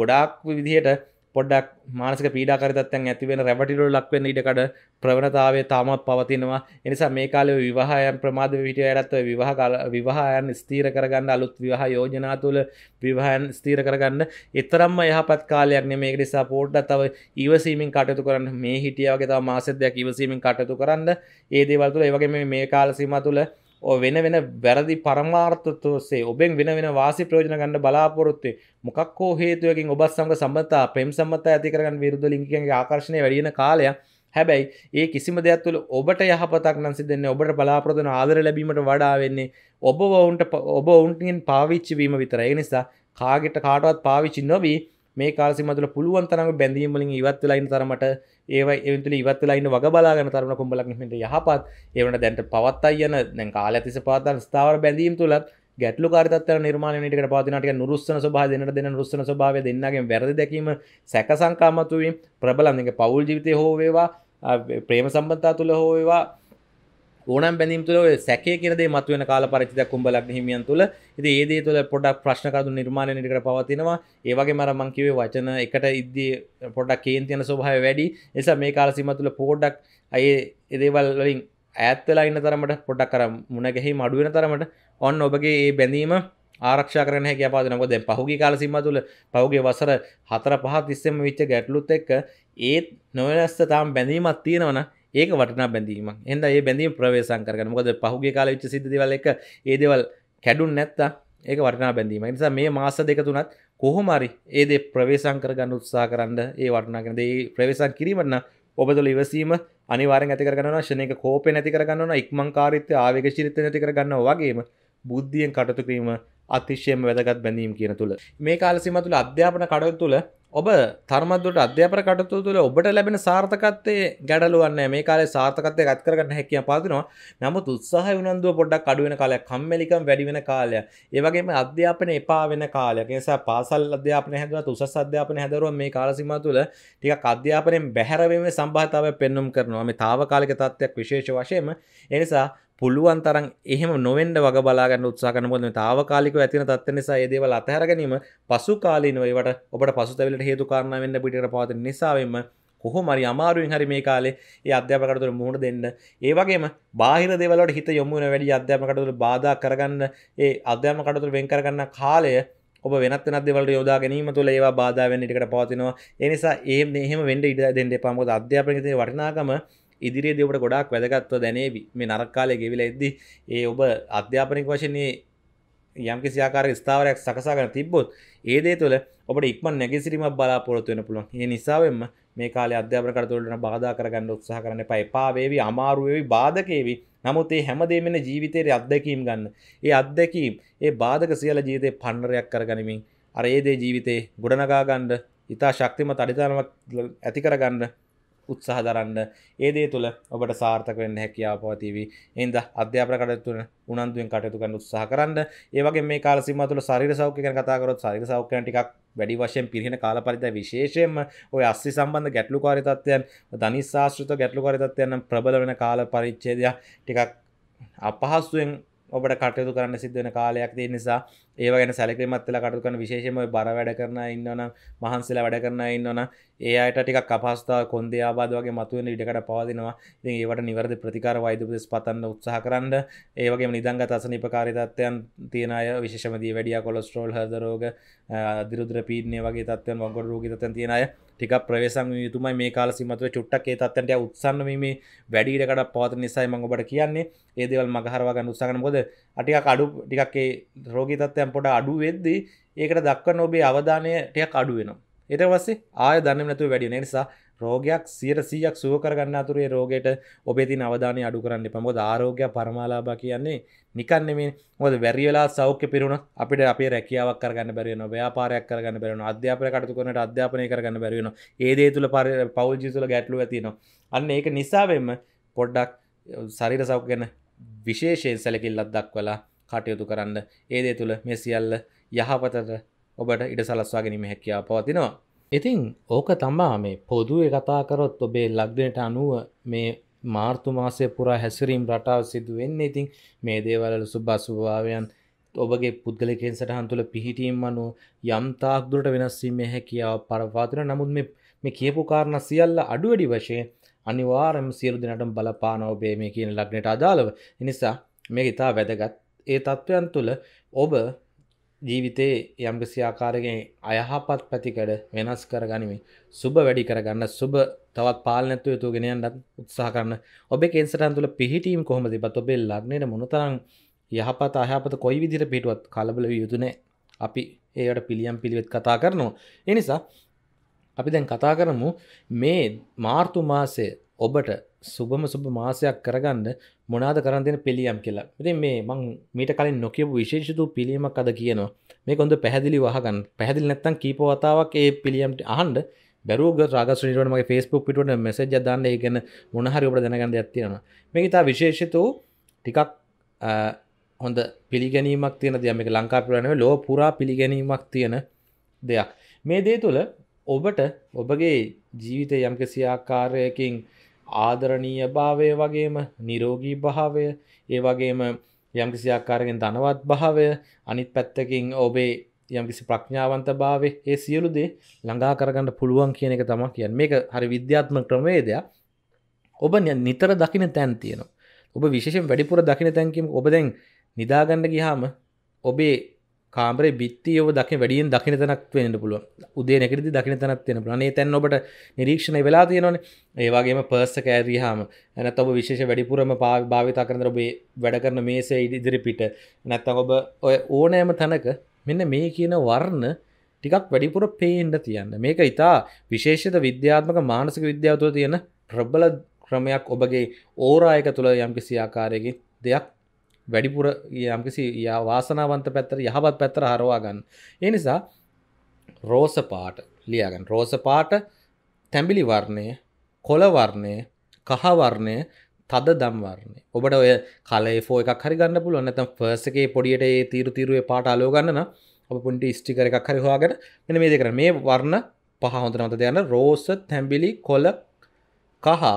ගොඩාක් විදිහයට පොඩ්ඩක් මානසික පීඩාකරතත්යන් ඇතිවෙන රැවටිලු ලක්වෙන් ඉඩකඩ ප්‍රවණතාවේ තාමත් පවතිනවා එනිසා මේ කාලය විවාහයන් ප්‍රමාද විට ඇත්ව විවාහ කාල විවාහයන් ස්තීර කරගන්න අලුත් විවාහ යෝජනා තුළ විවාහයන් ස්තීර කරගන්න එතරම්ම යහපත් කාලයක් නෙමේ නිසා පෝඩ්ඩ තව ඉවසීමින් කටයුතු කරන්න මේ හිටියාවගේ තව මාසෙදයක් ඉවසීමින් කටයුතු කරන්න ඒ දේවල් තුළ ඒවගේ මේ කාලසීම තුළ වෙන වෙන වැරදි පරමාර්ථතෝසේ ඔබෙන් වෙන වෙන වාසි ප්‍රෝජන ගන්න බලාපොරොත්තුවේ මොකක් හෝ හේතුවකින් ඔබත් සමඟ සම්බතා ප්‍රෙම් සම්මතා ඇතිකරගන්න විරුද්ධ ලිංගිකන්ගේ ආකර්ශණය වැඩියෙන කාලයක් හැබැයි ඒ කිසිම දෙයක් තුළ ඔබට යහපතක් නම් සිදෙන්නේ ඔබට බලාපොරොත්තුන ආදර ලැබීමට වඩා වෙන්නේ ඔබ ඔවුන්ට ඔබ ඔවුන්ගෙන් පාවිච්චි වීම විතරයි. ඒ නිසා කාගෙට කාටවත් පාවිච්චි නොවී මේ කාසිම තුළ පුළුවන් තරම බැඳීමලින් ඉවත් වෙලයින්න තරමට ඒව එතුල ඉවත් ලයින්න වග බලාගන තරම කොඹලක්මට යහපත් ඒවට දැන්ට පවත් අයන දැන් කාල ඇතිස පාතන් ස්ථාව බැඳීම් තුළත් ගැටලු කාරතත් නිර්මාණයට පාතිනට නුරුස්සන සභාදනට දෙන රුස්සන භාව දෙන්නගේ වැරදි දැකීම සැක සංකාමතුවීම් ප්‍රබලන්ගේ පවුල් ජීවිතය හෝවේවා ප්‍රේම සම්බන්තා තුළ හෝවේවා ඕනම් බැඳීම් තුළ සැකය කියරදේ මත්වෙන කාල පරිචිත කුම්ඹලක් හිමියන් තුළ ඉති ඒදේ තුළ පොඩක් ප්‍රශ්නකරු නිර්මාණයනිකට පවතිනවා ඒවගේ මර මංකිවේ වචන එකට ඉද්දී පොඩක් කේන්තියන ස්වභාව වැඩි එස මේ කාලසිම තුළ පෝඩක් අය එදේවල් වලින් ඇත්තලා ඉන්න තරමට පොඩක් කර මුණගැහි මඩුවෙන තරමට ඔන්න ඔබගේ ඒ බැඳීම ආරක්ෂා කරන හැකි අපාදනකො දැන් පහුගිය කාල සීමාව තුළ පහුගිය වසර 4 5 තිස්සෙම විච්ච ගැටලුත් එක්ක ඒත් නොවෙනස්ස තාම බැඳීමක් තියෙනවනම් ඒක වටන බැඳීම එද ඒ බැඳීම ප්‍රවේශන් කරන මොද පහුගේ කාල විච් සිදවල එක ඒදවල් කැඩුන් නැත්ත ඒක වටනා බැඳීම නිසා මේ මාස දෙක තුනත් කොහොමරි ඒද ප්‍රවේශන් කරගන්න උත්සා කරන්න ඒ වටනාගෙනද ඒ ප්‍රවේශන් කිරීමන්න ඔබතුල ඉවසීම අනිවාර ඇති කරන්න ශනක කෝපය නැති කරගන්න ඉක්මං කාරිත්‍ය ආවක ශිරිත නැති කරගන්න වගේම බුද්ධියෙන් කටතුකීම අතිශයම වැදගත් බැඳීම් කියන තුළ මේ කාලසිම තුළ අධ්‍යාපන කඩ තුළ ඔබ තර්මදට අධ්‍යාපන කටතු තුළ ඔබට ලැබෙන සාර්ථකත්තේ ගැඩලුවන්න මේ කාල සාර්ථකතය ගත් කරගන්න හැකිය පාතිනවා නමුත් උත්සාහ උනන්දුව පොඩ්ඩක් අඩුවෙන කාලයක් කම්මලිකම් වැඩිවෙන කාලය ඒවගේම අධ්‍යාපන එපා වෙන කාලයක් නිසා පාසල් අධ්‍යාපන හැදුවත් උසස් අධ්‍යාපන හැදරුව මේ කාලසිම තුළ ටික අධ්‍යාපනයෙන් බැහැරවීම සම්භාතාව පෙන්නුම් කරනවා මේ තාවකාලික තත්ත්වයක් විශේෂ වශයෙන්ම එනිසා පුළුවන් තරන් එහෙම නොවෙන්ඩ වග බලාගන්න උත්සාකන ොද තාවකාලික ඇතින තත්ව නිසා ඒදේවල අතහැර ගැනීම පසු කාලීනවට ඔබට පසුතැවිලට හේතු කාරණ වෙන්න පිට පාත නිසාවෙන්ම කොහොමරි අමාරුවෙන් හරි මේ කාලේ ඒ අධ්‍යාපකරතුර මුහුණ දෙන්න ඒවගේම බාහිර දෙවලට හිත යොමුණ වැඩි අධ්‍යාපකටතුර බාධ කරගන්න ඒ අධ්‍යාමකටතුර වෙන් කරගන්න කාලය ඔබ වෙනත් වෙනත් දෙවලට යොදා ගැනීම තුළ ඒවා බාධා වෙන්න ඉඩකට පවතිනවා ඒ නිසා ඒ එහෙම වෙන්න ඉඩ දෙන්න එපා මොකද අධ්‍යාපනයේ වටිනාකම ඉදිරියේ දෙවට ගොඩක් වැදගත්ව දැනේවි මේ නරක්කාලය ගෙවිල එද්දි ඒ ඔබ අධ්‍යාපනික වශනයේ යම් කිසියාකාර ස්ථාවරයක් සකසාගන තිබ්බොත් ඒදේ තුළ ඔබට ඉක්ම නැගසිරීමක් බලාපොරොත්තු වෙන පුළුවන් ඒ නිසාවෙන්ම මේ කාලේ අධ්‍යාපන කටයුතුවලට බාධා කරගන්න උත්සාහ කරන්න එපා එපා වේවි අමාරු වේවි බාධක වේවි නමුත් මේ හැමදේම වෙන ජීවිතයේ අත්දැකීම් ගන්න ඒ අත්දැකීම් ඒ බාධක සියල්ල ජීවිතේ පන්නරයක් කරගනිමින් අර ඒ දේ ජීවිතේ ගොඩනගා ගන්න ඊට ශක්තිමත් අඩිතාලමක් ඇති කරගන්න උත්සාහ දරන්න ඒ දේ තුළ ඔබට සාර්ථක වෙන්න හැකියාව පවතිවී එන්ද අධ්‍යාපන කටයුතුන උනන්දුවෙන් කටයුතු කරන්න උත්සාහ කරන්න ඒ වගේ මේ කාල සීමාව තුළ ශරීර සෞඛ්‍ය ගැන කතා කරොත් ශරීර සෞඛ්‍යයන් ටිකක් වැඩි වශයෙන් පිරිහෙන කාල පරිදි විශේෂයෙන්ම ওই ASCII සම්බන්ධ ගැටලුකාරී තත්ත්වයන් ධනිස් ආශ්‍රිත ගැටලුකාරී තත්ත්වයන් නම් ප්‍රබල වෙන කාල පරිච්ඡේදය ටිකක් අපහසුවෙන් ඔබට කටයුතු කරන්න සිද්ධ වෙන කාලයක් තියෙන නිසා ඒවගෙන සැලකමත්වෙල කටුකන විශේෂම බර වැඩ කරන ඉන්නන මහන්සලා වැඩ කරන ඉන්නන ඒ අයට ටිකක් අපහස්ථා කොන්දේ ආබාද වගේ මතුවෙන ඉඩකට පවදිනවා ඉතින් ඒවට නිවැරදි ප්‍රතිකාර වෛද්‍යපදෙස් පතන්න උත්සාහ කරන්න ඒවගේ නිදංගත අසනිපකාරිතත්වයන් තියෙන අය විශේෂමදී වැඩිය කොලස්ට්‍රෝල් හදරෝග අදිරුද්‍ර පීඩනය වගේ තත්වයන් වගොඩ රෝගිතතන් තියෙන අය ටික ප්‍රවේසන් යුතුමයි මේ කාල සිමතුව චුට්ටක් ඒ තත්වන්ට උත්සන්න මේ වැඩිඩකට පවත නිසයි මඟ ඔබට කියන්නේ ඒදවල් මගහරවා ගන්න උත්සාහන බොද අටික අඩු ටිකක්ේ රෝගිතත්වය ප්‍රමාණයන් පොට අඩු වෙද්දී ඒකට දක්වන්න ඔබේ අවධානයටයක් අඩුවෙනවා. එට වස්සේ ආය දන්න නැතු වැඩි නිසා රෝගයක් සියට සීයක් සුව කරගන්න අතුරේ රෝගයට ඔබේතින් අවධානය අඩු කරන්න පමොද ආරෝගය පරමාලාබා කියන්නේ නිකන්නෙමින් මොද වැරියලා සෞඛ්‍ය පිරුණ අපිට අපේ රැකියාවක් කරගන්න බැරිවෙන ව්‍යාපාරයක් කරගන්න බැරෙන අධ්‍යාපන කටතු කරනට අධ්‍යාපනය කරගන්න බැරිවෙන ඒදේ තුළ පර පවල් ජිතුල ගැටලු ඇතිනවා අන්න ඒක නිසාවෙන්ම පොඩ්ඩක් සරිර සෞඛ ගැන විශේෂයෙන් සැලකිල්ලත් දක්වලා කටයුතු කරන්න ඒ දේ තුළ මේ සියල්ල යහපතට ඔබට ඉඩ සලස්වා ගැනීම හැකියාව පවතිනවා ඉතිං ඕක තමා මේ පොදුවේ කතාකරොත් ඔබේ ලක්දනට අනුව මේ මාර්තුමාසය පුරා හැසිරීම් රටාව සිදු වෙන්න ඉතිං මේ දේවලල සුභාසුභාවයන් ඔබගේ පුද්ගලකෙන් සටහන් තුළ පිහිටීම් අනු යම්තාක් දුරට වෙනස්සීම හැකියාව පරවාදන නමුත් මේ කියපු කාරණ සියල්ල අඩුවඩි වශයෙන් අනිවාරම සියලු දෙනටම් බලපාන ඔබේ මේ කියන ලක්නට අදාළව නිසා මේ ඉතා වැදගත් ඒ තත්ත්වයන් තුළ ඔබ ජීවිතයේ යම්ගසි ආකාරගෙන් අයහපත් පැතිකඩ වෙනස් කර ගනිමින් සුබ වැඩි කරගන්න සුබ තවත් පාලනැත්ව යුතු ගෙනයන්නත් උත්සා කරන්න ඔබ කෙන්සටන් තුළ පිහිටීම් කොහොම තිබත් ඔබේ ලක්නයට මොනතරං යහපත අයහපත කොයි විදිර පිටුවත් කලබල යුතුනේ අපි ඒයට පිළියම් පිළිවෙත් කතා කරනවා එනිසා අපි දැන් කතා කරමු මේ මාර්තු මාසය ඔබට සුබම සුබ මාසයක් කරගන්න මොනාද කරන්තින පිළියම් කියලා ඉති මේ මං මීට කලින් නොකියපු විශේෂතු පිළියීමක් අද කියනවා මේ කොඳ පැහැදිලි වහගන්න පැහදිල් නැත්තන් කීපවතාවක් ඒ පිළියම්ට අහන්ඩ බැරුග රාගසුනිටමගේ ෆස්බුක් පිටුවට මෙසජ දන්න ඒගන මොනහරි ඔබට දැනගන්න ඇත්තියෙන මේ ඉතා විශේෂතු ටිකක් හොඳ පිළිගැනීමක් තියෙන දයම එක ලංකා පිරණව ලෝ පුරා පිළිගැනීමක් තියෙන දෙයක් මේ දේ තුළ ඔබට ඔබගේ ජීවිතය යම්කිසි ආකාරයකින් ආදරණීය භාවය වගේම නිරෝගී භාවය ඒ වගේම යම්කිසි ආකාරගෙන් ධනවත් භාවය අනිත් පැත්තකින් ඔබේ යම්කිසි ප්‍රඥාවන්ත භාවේ ඒ සියලු දේ ළඟා කරගන්න පුළුවන් කියන එක තම කියන් මේක හරි විද්‍යාත්ම ක්‍රමවේදයක් ඔබ නිතර දකින තැන් තියෙනවා ඔබ විශේෂෙන් වැඩිපුර දකින තැන්කම් ඔබ දැන් නිදාගන්න ගිහාම ඔබේ කාමරේ බිත්තියව දකි වැඩියෙන් දකින තැනක් වෙන්න පුළුව උදේ නැකරදි දකින තැනත් වෙන පුලනේ තැන් ඔබට නිරීක්ෂණ වෙලා තියෙනවන ඒවාගේම පර්ස කෑරහාම ඇනත් ඔබ විශේෂ වැඩිපුරම භාවිතා කරන ඔබේ වැඩ කරන මේසේ ඉදිරි පිට නැත්තම් ඔබ ඔය ඕනෑම තැනක මෙන්න මේ කියන වර්ණ ටිකක් වැඩිපුර පේන්ඩ තියන්න මේක ඉතා විශේෂත විද්‍යාත්මක මානසික විද්‍යාවතුව තියෙන ප්‍රබල ක්‍රමයක් ඔබගේ ඕරායක තුළ යම්කිසි ආකාරයකින් දෙයක් වැඩිපුර යම්කිසි වාසනාවන්ත පැත්තර යහපත් පැත්තර හරවාගන්න. ඒ නිසා රෝස පාට ලියගන්න රෝස පාට තැඹිලි වර්ණය කොළවර්ණය කහවර්ණය තද දම්වර්ණය ඔබට ඔය කලේ ෆෝ එකක් හරි ගන්න පුළුවන් නැතම් පර්සකේ පොඩියට ඒ තීරු තීරුවේ පාට අලෝ ගන්න ඔබ පුන්ටි ස්ටිකර එකක් හරි හොයාගෙන මෙන්න මේ දෙකර මේ වර්ණ පහ හොඳ නොත දෙයන්න රෝස තැඹිලි කොළ කහා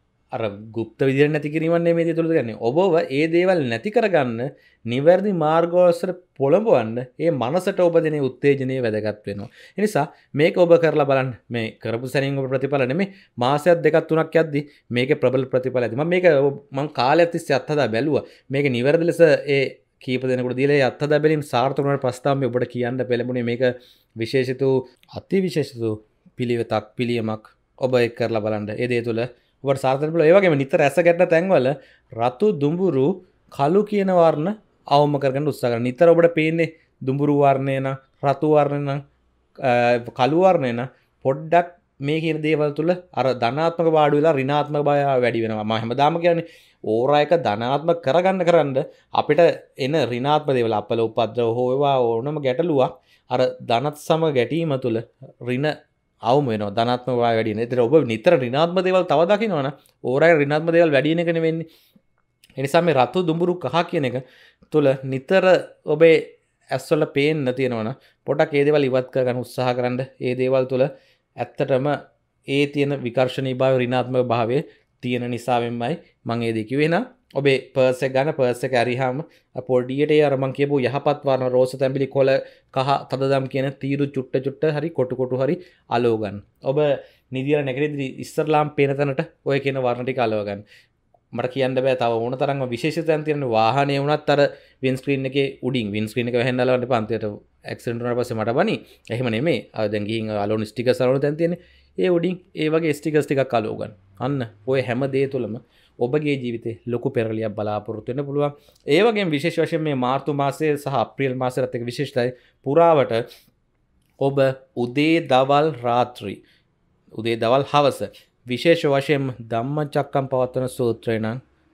අර ගුප්ත විදිර නැති කිරීමන්නේ මේ තුළ ගන්නේ ඔබව ඒ දේවල් නැති කරගන්න නිවැරදි මාර්ගෝසර පොළඹවන්න ඒ මනසට ඔබ දෙන උත්තේජනය වැදගත් වෙනවා. එනිසා මේක ඔබ කරලා බලන් මේ කරපු සැනින් ඔබ ප්‍රතිඵල නෙමේ මාසයක් දෙකක් තුනක් යද්දි මේක ප්‍රබල ප්‍රතිඵල ඇති. මම මේක මම කාලයක් තිස්සේ අත්හදා බැලුවා. මේක නිවැරදි ලෙස ඒ කීප දෙනකට දීලා අත්හදා බැලීම සාර්ථකුණාට පස්තාම්බේ ඔබට කියන්න පෙළඹුණේ මේක විශේෂිත අතිවිශේෂිත පිළිවෙතක් පිළියමක් ඔබ එක් කරලා බලන්න. ඒ දේ තුළ වට සාර්තනපල ඒවගේම නිත රැස ගැට තැන්වල රතු දුඹුරු කලු කියනවාරණ අවම කරගන්න උත්සාර නිතර ඔබට පේන්නේ දුඹුරුවාර්ණය නම් රතුවාර්ණය නම් කළුවාර්ණය නම් පොඩ්ඩක් මේ කියන දේවල් තුළ අර ධනාත්මක බාඩු වෙලා රිනාත්ම බය වැඩි වෙනවා මම හැමදාම කියන්නේ ඕරා එක ධනාත්ම කරගන්න කරන්න අපිට එන රිනාත්ම දේවල් අපල උපද්දව හොයවා ඕනම ගැටලුවක් අර ධනත් සමග ගැටීම තුළ රින අවම වෙන ධනත්මවා වැඩින තර ඔබ නිතර රිනාත්ම දේවල් තවදකිනවන ඕරයි රිනාත්ම දේවල් වැඩියන කෙන වෙන්නේ එනිසා මේ රත්තු දුඹුරු කහ කියන එක තුළ නිතර ඔබේ ඇස්වල පේෙන් තියෙනවන පොටක් ඒදවල් ඉවත්ක ගන්න උත්සාහ කරන්න ඒ දේවල් තුළ ඇත්තටම ඒ තියෙන විකර්ශණී භාව රිනාත්ම භාවය තියෙන නිසාවෙන්මයි මං ඒදකි වෙන ඔබේ පර්ස ගන පර්ස ඇරිහාම පොඩියට අරමන් කියපු යහපත්වාන රෝස තැබිලි කොල කහ තදම් කියන තීරු චුට්ට චුට්ට හරි කොටකොටු හරි අලෝගන් ඔබ නිදිර නැකරෙදිරි ඉස්සරලාම් පේනතනට ඔය කියන වර්ණටි කලෝගන් මට කියන්න බෑ තව ඕන තරන්ම විශේෂතයන් තියෙන වාහනය වනත් අර වින්ස්ක්‍රීන් එක උඩින් වින්ස්ක්‍රීන එක හැඳලට පන්තයට ඇක්සෙන්ටනට පස මට බනි එහම නෙමේ අදැගින් අලෝන ස්ටික සරන තැන්තියෙන ඒ උඩින් ඒ වගේ ස්ටිකස්ටිකක් කලෝගන් අන්න ඔය හැම දේ තුළම ඔබගේ ජීවිතේ ලොකු පෙරලියක් බලාපොරොත්තුවෙන පුළුවන් ඒවගේ විශේෂ වශයෙන් මේ මාර්තු මාසය සහ අප්‍රියල් මාසරත්තක විශේෂතයි පුරාවට ඔබ උදේ දවල් රාත්‍රී උදේ දවල් හවස විශේෂ වශයෙන් ධම්ම චක්කම් පවත්වන සූත්‍රයනං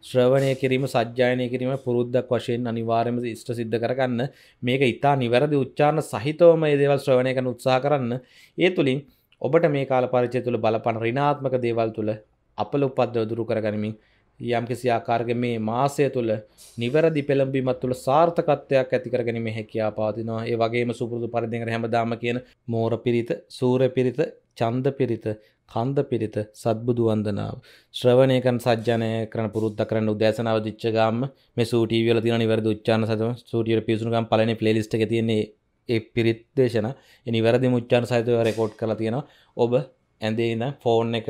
ශ්‍රවණය කිරීම සජ්‍යායනය කිරීම පුරුද්දක් වශයෙන් අනිවාර්යම ඉෂ්ට සිද්ධ කරගන්න මේක ඉතා නිවැරදි උච්චාරණ සහිතවම ඒ දේවල් ශ්‍රවණය කරන උත්සාහ කරන්න ඒ තුළින් ඔබට මේ කාල පරිචය තුළ බලපන ඍණාත්මක දේවල් තුළ අපල උපද්දව දුරු කරගනිමින් යම්කිසි ආකාරයක මේ මාසය තුළ නිවැරදි පෙළඹීමත් තුළ සාර්ථකත්වයක් ඇති කර ගැනීම හැකියාව පවතිනවා. ඒ වගේම සුපුරුදු පරිදි හැමදාම කියන මෝර පිරිත, සූර්ය පිරිත, ඡන්ද පිරිත, කන්ද පිරිත, සත්බුදු වන්දනාව, ශ්‍රවණය කරන සජ්ජනය කරන පුරුද්ද කරන උදෑසනාව දිච්ච ගාම මේ සූ ටීවී වල තියෙන නිවැරදි උච්චාරණ සතම සූ ටීවී වල පිවිසුණු ගාම පළවෙනි ප්ලේලිස්ට් එකේ තියෙන්නේ ඒ පිරිත් දේශන. ඒ නිවැරදි උච්චාරණ සහිතව රෙකෝඩ් කරලා තියෙනවා. ඔබ ඇඳේ ඉඳන් ෆෝන් එක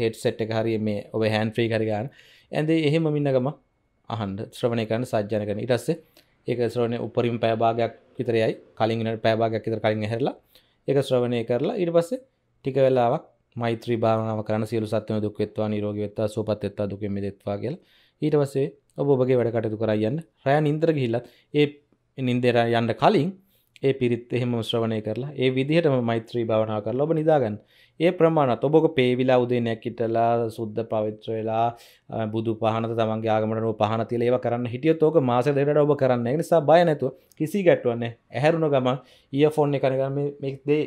හෙඩ්සෙට් එක හරිය මේ ඔබ හෑන්ඩ් ෆ්‍රී කරගෙන ඇඳේ එහෙම මින්නගම අහන්ඩ ශ්‍රවණය කරන සජ්‍යන කරන ඉටස්ස ඒක ශ්‍රවණය උපරින් පෑභාගයක් විතරයයි කලින්ට පෑභාගයක් විතර කලින් හැරලා ඒක ශ්‍රවණය කරලා ඉට පස්ස ටික වෙලාවක් මෛත්‍රී භාවනාව කරන සියලු සත්‍යම දුක් වෙත්වා නිරෝගී වෙත්වා සුවපත් වෙත්වා දුකෙන් මිදෙත්වා කියලා ඊට පස්සේ ඔබ ඔබගේ වැඩ කටයුතු කරා යන්න රෑ නින්දර ගිහිල්ලත් ඒ නින්දේට යන්න කලින් ඒ පිරිත් එහෙම ශ්‍රවණය කරලා ඒ විදිහටම මෛත්‍රී භාවනා කරලා ඔබ නිදාගන්න. ඒ ප්‍රමාණත් ඔබ පේවිලා උදේනයක් හිටලා සුද්ධ පවිත්‍ර වෙලා බුදු පහනත තමන්ගේ ආගමට නෝ පහන තියලා ඒවා කරන්න හිටියොත් ඕක මාසෙ දෙකකට ඔබ කරන්න. ඒ නිසා බය නැතුව කිසි ගැටුවක් නැහැ. ඇහැරුණ ගමන් ඉයර්ෆෝන් එක අරගෙන මේ මේ දේ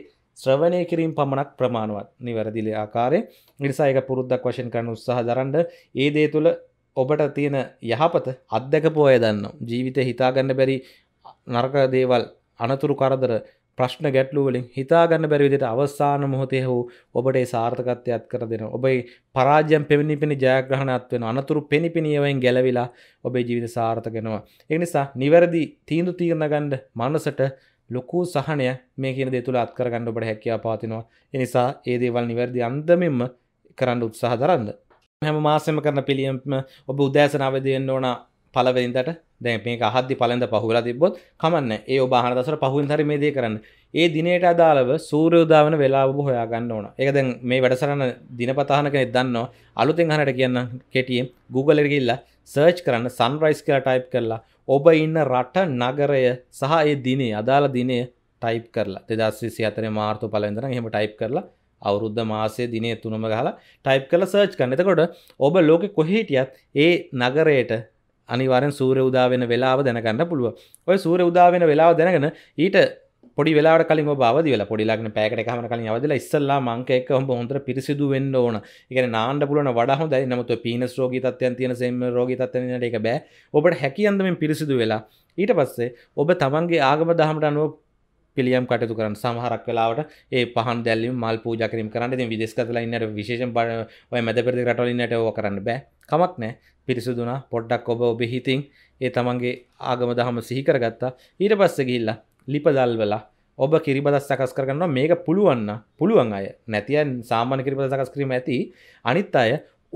ශ්‍රවණය කිරීම පමණක් ප්‍රමාණවත් නිවැරදිල ආකාරය නිසා එක පුරුද්දක් වශයෙන් කරන උත්සාහ දරන්ඩ ඒ දේ තුළ ඔබට තියෙන යහපත අත්දැකපු අය දන්න ජීවිතය හිතාගන්න බැරි නර්ක දේවල් අනතුරු කරදර ප්‍රශ්න ගැටලුවලින් හිතාගන්න බැරිවිදිට අවස්සාන මොහොතේ හෝ ඔබට සාර්ථකත්වයක් කර දෙෙන ඔබයි පරාජයම් පෙමිණි පිණි ජයග්‍රහණත් වෙන අනතුරු පෙනිපිණියවයින් ගැලවිලා ඔබේ ජීවිත සාර්ථකෙනවා. එනිසා නිවැරදි තීන්දු තීරණගණ්ඩ මනසට ලොකු සහනය මේ කියන දෙතුළ අත්කරගන්න ඔබට හැකියා පාතිනවා. එනිසා ඒ දේවල් නිවැරදි අන්දමෙන්ම කරන්න උත්සාහ දරන්න. හැම මාසම කරන පිළියම්ම ඔබ උදෑසනාවදයෙන් ඕනා පලවෙනිදට දැ මේ හදදි පලඳ පහුලා තිබොත් කමන්න ඒ ඔබහන දසර පහුන් හරි මේ දේ කරන්න ඒ දිනයට අදාළව සූරයෝදාවන වෙලා ඔබ හොයාගන්න ඕන ඒකදැන් මේ වැඩසරන්න දිනපතාහන කෙනෙ දන්නවා අලුතෙන් හනට කියන්න කෙටියම් Googleගල්ල සර්ච් කරන්න සන්රයිස් කියලා ටයිප් කරලා ඔබ ඉන්න රට නගරය සහ ඒ දිනේ අදාළ දිනය ටයිප් කරලා දෙදස්විසි අතන මාර්තු පලඳර හෙම ටයිප් කරලා අවුරුද්ධ මාසය දිනේ තුනම ගහලා ටයිප් කළ සර්ච් කන්න එතකොට ඔබ ලෝකෙ කොහේටියත් ඒ නගරයට අනිවාරෙන් සූර උදාවෙන වෙලාව දැනගන්න පුළුව ඔය සූර උදාවෙන වෙලාව දැනගෙන ඊට පොඩි වෙලා කලින් බවදල පොඩිලක්න පෑකට හම කලින් අවදල ඉස්සල්ලා මංකෙක් හොම හොඳට පිරිසිදු වෙන්න ඕන එකන නාන්ඩ පුලන වඩ හොඳයි නමුතු පිනස් රෝගී තත්වයන් තියෙන සෙම රෝගී තත්වනට එක බෑ ඔබට හැකියන්දමින් පිරිසිදු වෙලා ඊට පස්සේ ඔබ තමන්ගේ ආගම දහමට අනුව පිළියම් කටයුතු කරන්න සමහරක් වෙලාවට ඒ පහන් දැල්ලීම මල් පූජා කිරීම කරන්න ඉතින් විදේශගතලා ඉන්නට විශේෂයෙන් ඔය මැද පෙරදිග රටවල ඉන්නට ඕක කරන්න බෑ කමක් නැහැ පිරිසුදුනා පොඩ්ඩක් ඔබ ඔබේ හිතින් ඒ තමන්ගේ ආගම දහම සිහි කරගත්තා ඊට පස්සේ ගිහිල්ලා ලිප දල්වලා ඔබ කිරිබද සකස් කරගන්නවා මේක පුළුවන්න පුළුවන් අය නැතියන් සාමාන්‍ය කිරිබද සකස් කිරීම ඇති අනිත් අය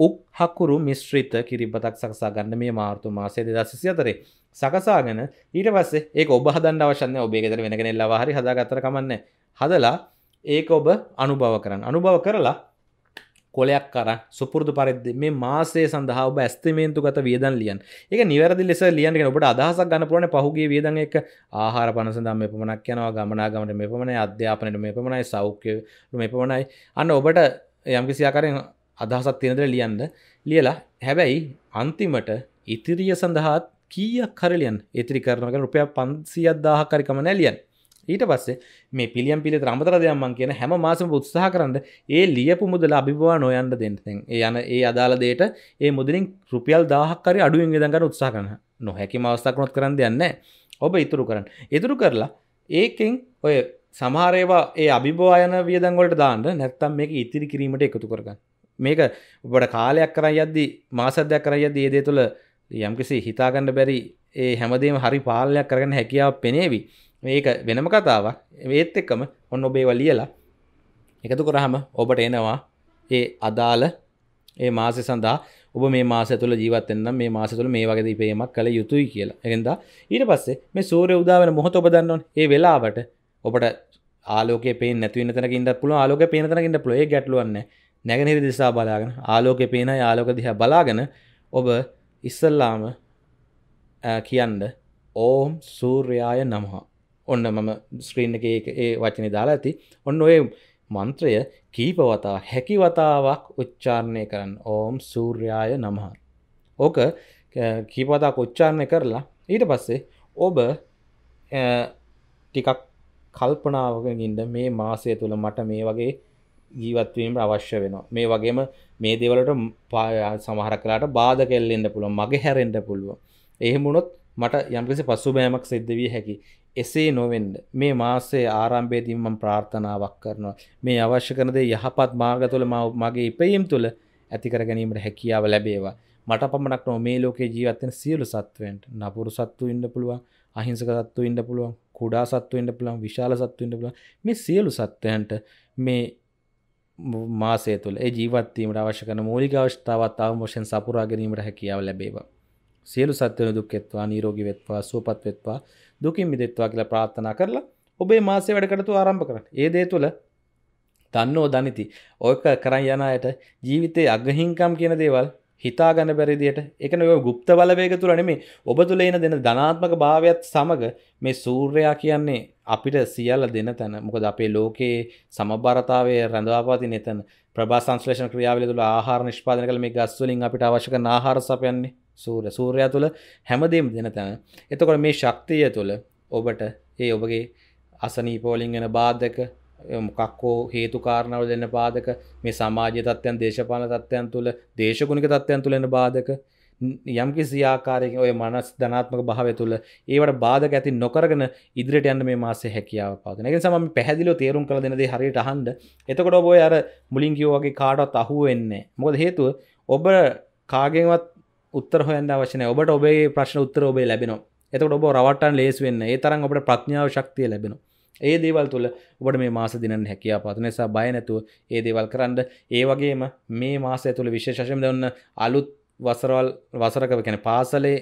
උක් හකුරු මිශ්‍රිත කිරිබතක් සකසා ගන්න මේ මාර්තු මාසයේ 2024 සකසාගෙන ඊට පස්සේ ඒක ඔබ හදන්න අවශ්‍යන්නේ ඔබේ ගෙදර වෙන කෙනෙක්ලා හරි හදාගත්තර කමන්නේ හදලා ඒක ඔබ අනුභව කරන්න අනුභව කරලා කොලයක් කරන්න සුපුරදු පරිද්දි මේ මාසේ සඳහා ඔබ ඇස්තිමේන්තු ගත වියදන් ලියන් ඒක නිවැරදි ලෙස ලියන්ගෙන ඔබට අදහසක් ගන්න පුළුවන් පහුගිය වියදන් එක ආහාර පනස නම් මේ පමණක් යනවා ගමනාගමනට මේ පමණයි අධ්‍යාපනයට මේ පමණයි සෞඛ්‍යයට මේ පමණයි අන්න ඔබට යම්කිසි ආකාරයෙන් අදහසක් තියෙන දේ ලියන්න ලියලා හැබැයි අන්තිමට ඉතිරිය සඳහාත් කිය කරලියන් ඒතරි කරනක රුපය පන්සිියත් දාහකරිකම නැලියන් ඊට පස්සේ මේ පිළියම් පිළි ්‍රමතරදයම්මන් කියන හැම මාසම උත්සාහ කරන්න ඒ ලියපු මුදල අභිවා නොයන්ට දෙන්තෙන් යන ඒ අදාළ දේට ඒ මුදලින් රුපියල් දාහක්කරි අඩුවෙන් විදඟට උත්සා කරන නොහැකි මවස්ථකනොත් කරන්න දෙන්න ඔබ ඉතුරු කරන්න ඉතුරු කරලා ඒකෙන් ඔය සමහරේවා ඒ අභිභවායන වියදංගොලට දාන්න නැත්තම් මේක ඉතිරි කිරීමට එකතු කරගන්න මේක ඔබට කාලයක් කර යද්දි මාසදයක් කර යද ඒදේ තුළ යම්කිසි හිතාගන්න බැරි ඒ හැමදේම හරි පාලයක් කරගන්න හැකියාව පෙනේවි මේක වෙනම කතාවක් ඒත් එක්කම ඔන්න ඔබේව ලියලා එකතු කරහම ඔබට එනවා ඒ අදාළ ඒ මාසය සඳහා ඔබ මේ මාස තුළ ජීවත්තෙන්න්න මේ මාස තුළ මේ වගේ පේමක් කළ යුතුයි කියලා එකෙන්ද ඊට පස්සේ මේ සූරය උදාවන මොහොත ඔබ දන්නවන් ඒ වෙලාවට ඔබට ආලෝක පේ නැතිව තැකින්ට පුළ ආලෝක පේනතනකින්ට පලොේ ගැටලුවන්න නැගනිරි දිසා බලාගෙන ආලෝක පේන ආලෝක දිහ බලාගෙන ඔබ ඉස්සල්ලාම කියන්න ඕම් සූර්යාය නමහා ඔන්න මම ස්ක්‍රීන් එක ඒ වචනය දාලා ඇති ඔන්න ඔය මන්ත්‍රය කීපවතා හැකිවතාවක් උච්චාරණය කරන්න ඕම් සූර්යාය නමහා ඕක කීපවතා උච්චාරණය කරලා ඊට පස්සේ ඔබ ටිකක් කල්පනාවකින්ද මේ මාසය තුළ මට මේ වගේ ජීවත්වීමට අවශ්‍ය වෙනවා මේ වගේම මේ දෙවලට සමහර කලාට බාධ කෙල්ලෙන්ට පුළුව මගේ හැරෙන්ට පුළුව එහෙමුණොත් මට යම්කිසි පසු බෑමක් සිද්ධ වී හැකි එසේ නොවෙන්ඩ මේ මාසේ ආරම්භේදීමම් ප්‍රාර්ථනාවක් කරනවා මේ අවශ්‍ය කරනද යහපත් මාර්ග තුළ මගේ ඉපයම් තුළ ඇතිකර ගැනීමට හැකියාව ලැබේවා මට පමණක් නො මේ ලෝකේ ජීවත්තෙන සියලු සත්වෙන්ට නපුරු සත්තු ඉන්න පුළුවන් අහිංසක සත්තු ඉන්න පුළුවන් කුඩා සත්තු ඉන්න පුළුවන් විශාල සත්තු ඉන්න පුළුවන් මේ සියලු සත්වයන්ට මේ මාසය තුළ ජීවත්වීමට අවශ්‍යකන මූලික අවශ්‍යාවත් අවමෝෂෙන් සපුරා ගැනීමට හැකියාව ලැබේවා. සියලු සත්වන දුක්කෙත්වා නීරෝගි වෙත්වා සුවපත් වෙත්වා දුකින් මිදෙත්වා කියලා ප්‍රාර්ථනා කරලා ඔබේ මාසේ වැඩකටතු ආරම්භ කරට ඒ දේ තුළ දන්නෝ දනිති ඕක කරන් යනයට ජීවිතය අගහිංකම් කියන දේවල් හිතා ගන්න පැරිදියට එකන ඔය ගුප්ත බලවේග තුළ නෙමේ ඔබ තුළ එන දෙන ධනාත්මක භාවයක්ත් සමඟ මේ සූර්යා කියන්නේ අපිට සියල්ල දෙන තැන මොකද අපේ ලෝකයේ සමභාරතාවය රැඳවාපාති නතැන ප්‍රභා සංශ්ලේෂණ ක්‍රියාවල තුළ ආහාර නිෂ්පාදන කළ මේ ගස්වලින් අපිට අවශ්‍යක ආහාර සපයන්නේ සූර සූර්යා තුළ හැමදීම දෙන තැන එතකොට මේ ශක්තිය තුළ ඔබට ඒ ඔබගේ අසනී පෝලිංගෙන බාධක මොකක්කෝ හේතු කාරණාව දෙන්න පාදක මේ සමාජ තත්ත්යන් දේශපාන තත්ත්යන් තුළ දේශගුණික තත්ත්යන් තුළෙන බාධක යම්කි සියාකාරයක ඔය මනස් ධනාත්මක භාවය තුළ ඒවට බාධක ඇති නොකරගෙන ඉදිරිට යන්න මේ මාසේ හැකියාව පාදන එක සම පැහැදිලෝ තේරුම් කළ දෙනද හරියට හන්ඩ එතකොට ඔබ අර මුලින්කිෝ වගේ කාඩත් අහුව වෙන්නේ මොද හේතුව ඔබ කාගෙන්වත් උත්තර හොයන්න අවශ්‍යන ඔබට ඔබේ ප්‍රශ්න උත්තර ඔබේ ලැබෙනවා එතකට ඔබ රවටන් ලේස් වෙන්න ඒ තරම් ඔබට ප්‍රඥාව ශක්තිය ලැබෙනවා ඒ දේවල් තුළ ඔබට මේ මාස දිනන්න හැකියා පාත නිසා බය නැතුව ඒ දේවල් කරන්න ඒ වගේම මේ මාසය තුළ විශේෂයෙන් දන්න අලුත් වසරවල් වසරක කියන්නේ පාසලේ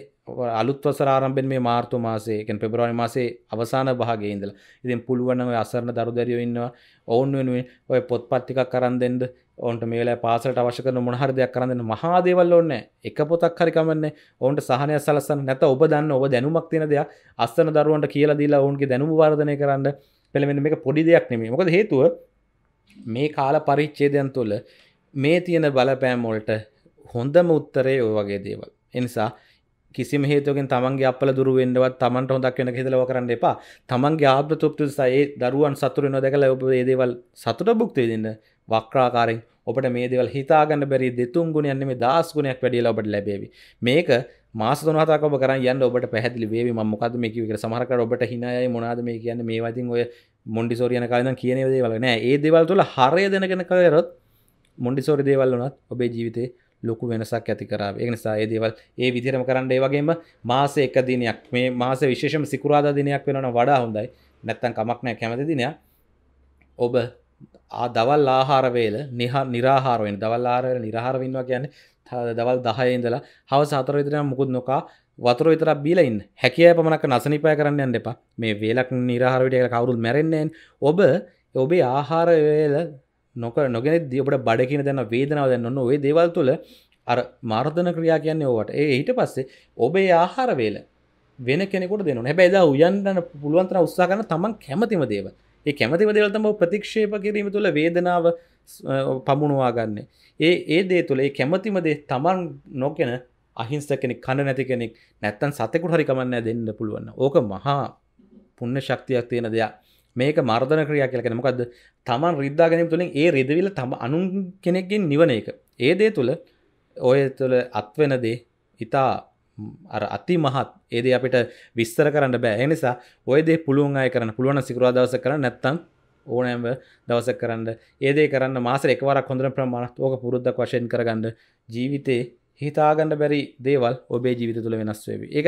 අලුත් වසර ආරම්භෙන් මේ මාර්තු මාසේ කියන්නේ පෙබරවාරි මාසේ අවසාන භාගයේ ඉඳලා ඉතින් පුළුවන් නම් ඔය අසරණ දරුදැරියෝ ඉන්නවා ඔවුන් වෙනුවෙන් ඔය පොත්පත් ටිකක් අරන් දෙන්න ඔන්ට මේලා පාසලට අවශ්‍ය කරන මොනහර දෙයක් කරන්න මහා දේවල් ඕනේ එක පොතක් හරි කමන්නේ ඔවුන්ට සහනය සලස්සන්න නැත ඔබ දන්න ඔබ දැනුමක් තියෙන දෙයක් අස්සන දරුවන්ට කියලා දීලා ඔවුන්ගේ දැනුම වර්ධනය කරන්න පෙළමෙන මේක පොඩි දෙයක් නෙමේ මොකද හේතුව මේ කාල පරිච්ඡේදයන් තුළ මේ තියෙන බලපෑම් වලට හොඳම උත්තරේ ඔය වගේ දේවල් එනිසා කිසිම හේතුවකින් තමන්ගේ අපල දුර වෙන්නවත් තමන්ට හොදක් වෙන හිතලව කරන්න එපා තමන්ගේ ආත්ම තෘප්ති නිසා ඒ දරුවන් සතුටු වෙනවා දැකලා ඔබ මේ දේවල් සතුට භුක්ති විඳින්න වක්‍රාකාරයෙන් ඔබට මේ දේවල් හිතාගන්න බැරි දෙතුන් ගුණයක් නෙමෙයි දහස් ගුණයක් වැඩිලා ඔබට ලැබෙවි මේක මාස තුන හතක් ඔබ කරන් යන්න ඔබට පැහැදිලි වේවි මම මොකද්ද මේ කිව්වේ කියලා සමහර කර ඔබට හිනායයි මොනවාද මේ කියන්නේ මේවා ඉතින් ඔය මොන්ඩිසෝරි යන කාලේ ඉඳන් කියන දේවල් නෑ ඒ දේවල් තුල හරය දැනගෙන කරොත් මොන්ඩිසෝරි දේවල් වුණත් ඔබේ ජීවිතේ ලොකු වෙනසක් ඇති කරාව ඒ නිසා ඒ දේවල් ඒ විදිරම කරන්න ඒ වගේම මාස එක දිනයක් මේ මාස විශේෂම සිකුරාද දිනයක් වෙනන වඩා හොඳයි නැත්තන් කමක් නෑ කැමති දිනයක් ඔබ දවල් ආහාරවේල නිහ නිරාහාරවෙන් දවල් ආරවල නිරහාරවෙන්වා කියන්න දවල් දහයඉඳලා හව සාතර විදිරම් මුකුත් නොකා වතුර විතර බීලයින් හැකිය පමණක් නසනිපය කරන්න යන්න එපා මේ වේලක් නිරහාරවිටය කවරුල් මැරෙන්න්නේෙන් ඔබ ඔබේ ආහාරවේල නොක නොගෙන දියබට බඩ කියන දැන වේදනාව දැන්න නොවේ දේවල් තුළ අර මාර්ධන ක්‍රියා කියන්නේ ඕවට ඒ ඊට පස්සේ ඔබේ ආහාර වේල වෙන කෙනෙකුට දෙනු හැබැයි එදා උයන්න්න පුළුවන්තර උත්සා කරන තමන් කැමතිම දේව ඒ කැමතිම දේවල් තම ප්‍රතික්ෂේප කිරීම තුළ වේදනාව පමුණවා ගන්න ඒ ඒ දේ තුළ ඒ කැමතිම දේ තමන් නොකෙන අහිංස කෙනෙක් කණ නැති කෙනෙක් නැත්තන් සතෙකුට හරිකමන්න දෙන්න පුළුවන්න ඕක මහා පුන්න ශක්තියක් තියෙන දෙයක් මේක මර්ධන ක්‍රියා කියලකෙන මොකද තමන් රිද්දා ගැනීම තුළින් ඒ රිදවිල තම අනුන් කෙනෙක්ගෙන් නිවන එක ඒ දේ තුළ ඔය තුළ අත්වෙන දේ ඉතා අර අති මහත් ඒද අපිට විස්තර කරන්න බෑ එනිසා ඔයදේ පුළුවන් අය කරන්න පුළුවන සිකරවා දවස කර නැත්තං ඕනෑම දවස කරන්න ඒදේ කරන්න මාස එකවරක් හොඳර ප්‍රමාණත් ඕක පුරුද්ධක් වශයෙන් කරගන්න ජීවිතේ හිතාගන්න බැරි දේවල් ඔබේ ජීවිත තුළ වෙනස්වේවි එක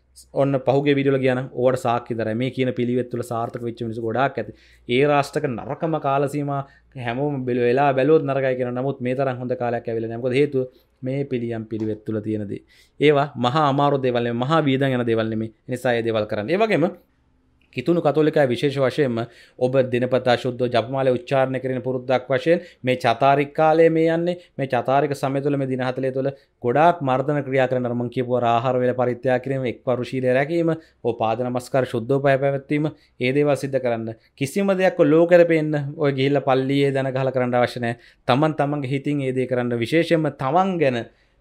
ඔන්න පහුගේ විඩියල කියන ඕට සාක්කිතර මේ කියන පිළිවෙත්තුල සාර්ථක වෙච්ච මිනිස ගොඩක් ඇති ඒ රාෂ්ටක නරකම කාලසීම හැමෝම බෙල වෙලා බැලෝත් නරකයි කියෙන නමුත් මේ තරම් හොඳ කාලයක් ඇවිල නැක හේතු මේ පිළියම් පිළිවෙත්තුල තියෙනදේ ඒවා මහා අමාරු දෙවල්ල මහා වීදන් යන දෙවල්ලෙම නිසා ඒ දෙවල් කරන්න ඒවගේම කිතුුණු කතුලිකයි විශේෂ වශයෙන්ම ඔබ දිනපතා ශුද්ධ ජපමාල උච්චාරණ කරන පුරුද්දක් වශයෙන් මේ චතාරික් කාලය මේ යන්නේ මේ චතාරික සමයතුල මේ දිනහතලය තුළ ගොඩක් මර්ධන ක්‍රියා කරන මං කියපුව ආහාරවෙල පරිත්‍යා කිරීම එක් පරුශීලය රැකීම ඕ පාදනමස්කර ශුද්ධ පය පැවැත්වීම ඒදේවා සිද්ධ කරන්න කිසිම දෙයක් ලෝකරපෙන්න්න ඔය ගිල්ල පල්ලියේ දැන ගහල කරන්න වශනය තමන් තමන්ගේ හිතින් ඒදේ කරන්න විශේෂම තමන් ගැන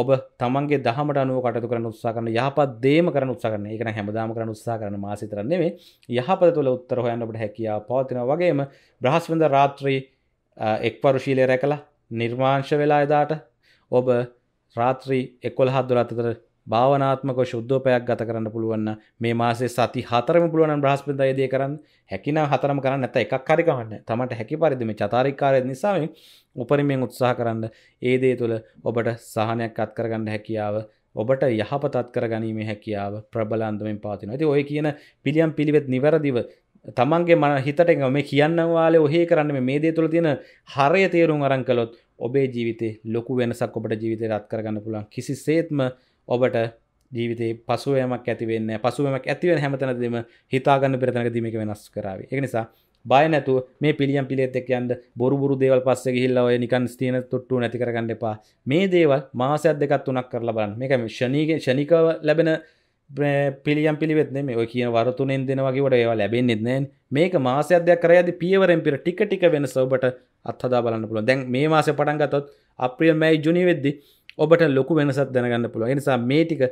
ඔබ තමන්ගේ දහමට අනුව කටතු කරන උත්සා කරන යහපත් දේම කරන උත්සා කරන එකන හැමදාම කරන උත්සා කරන මාසිතරන්නේ මේ යහපත තුළ උත්තර හොයන්නට හැකියා පවතින වගේම බ්‍රහස්වඳ රාත්‍රී එක් පරුශීලය රැකලා නිර්මාංශ වෙලා එදාට ඔබ රාත්‍රී එක්කොල් හත් දුරත්තතර භාවනාත්මක ශුද්ධෝපයක් ගත කරන්න පුළුවන් මේ මාසේ සති හතරම පුළුවන් බ්‍රහස්පතින්දා ඒ දේ කරන්න හැකිනම් හතරම කරන්න නැත්නම් එකක් හරි කමන්න තමට හැකි පරිදි මේ චතාරිකාරය නිසා මේ උපරිමයෙන් උත්සාහ කරන්න ඒ දේ තුළ ඔබට සහනයක් අත් කරගන්න හැකියාව ඔබට යහපතත් කරගැනීමේ හැකියාව ප්‍රබල අන්දමින් පවතිනවා. ඉතින් ඔය කියන පිළියම් පිළිවෙත් නිවැරදිව තමන්ගේ මන හිතට මේ කියන්න වාලේ ඔහේ කරන්න මේ දේ තුළ තියෙන හරය තේරුම් අරන් කළොත් ඔබේ ජීවිතේ ලොකු වෙනසක් ඔබට ජීවිතේ රත් කරගන්න පුළුවන්. කිසිසේත්ම ඔබට ජීවිත පසුවමක් ඇතිවෙන්න පසුවමක් ඇතිවෙන හැමතැනදම හිතාගන්න පෙරතැක දීමක වෙනස් කරාව එක නිසා බය නැතු මේ පිළියම් පිළිත් එක් යන්ද බොරුරු දේවල් පස්ස හිල්ල ඔය නිකන් ස්තියන තොට්ටු නැතිකරගන්න එපා මේ දේවල් මාසයක් දෙකත් වනක් කරලා බලන්න මේක ෂණීග ෂණිකව ලැබෙන පිළියම් පිළිවෙත් මේ ඔය කියන වරතුනෙන් දෙනවගේ වට ඒවා ලැබෙන්න්නෙත් නෑ මේක මාසයදයක් කරයද පියවරෙන් පිර ටික ටික වෙන සවබට අත්හදා බලන්න පුළුව දැන් මේ මාස පටන්ගතොත් අප්‍රියල් මැයි ජුනි වෙද්දි ඔබට ලොකු වෙනසත් දැනගන්න පුළුව නිසා මේ ටික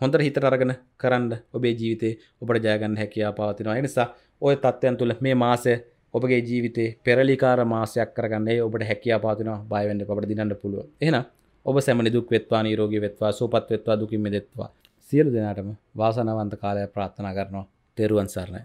හොඳට හිතට අරගෙන කරන්න ඔබේ ජීවිතේ ඔබට ජයගන්න හැකියා පවතිනවා නිසා ඔය තත්ත්වයන් තුළ මේ මාසය ඔබගේ ජීවිතේ පෙරලිකාර මාසයක් කරගන්නේ ඔබට හැකියා පාතිනවා බයවෙන්න ඔබට දිනන්න පුළුව එහෙන ඔබ සැමනි දුක් වෙත්වා නීරෝගී වෙත්වා සූපත් වෙත්වා දුකින් මිදෙත්වා සියලු දෙනාටම වාසනාවන්ත කාලය ප්‍රාර්ථනා කරනවා තෙරුවන් සරණයි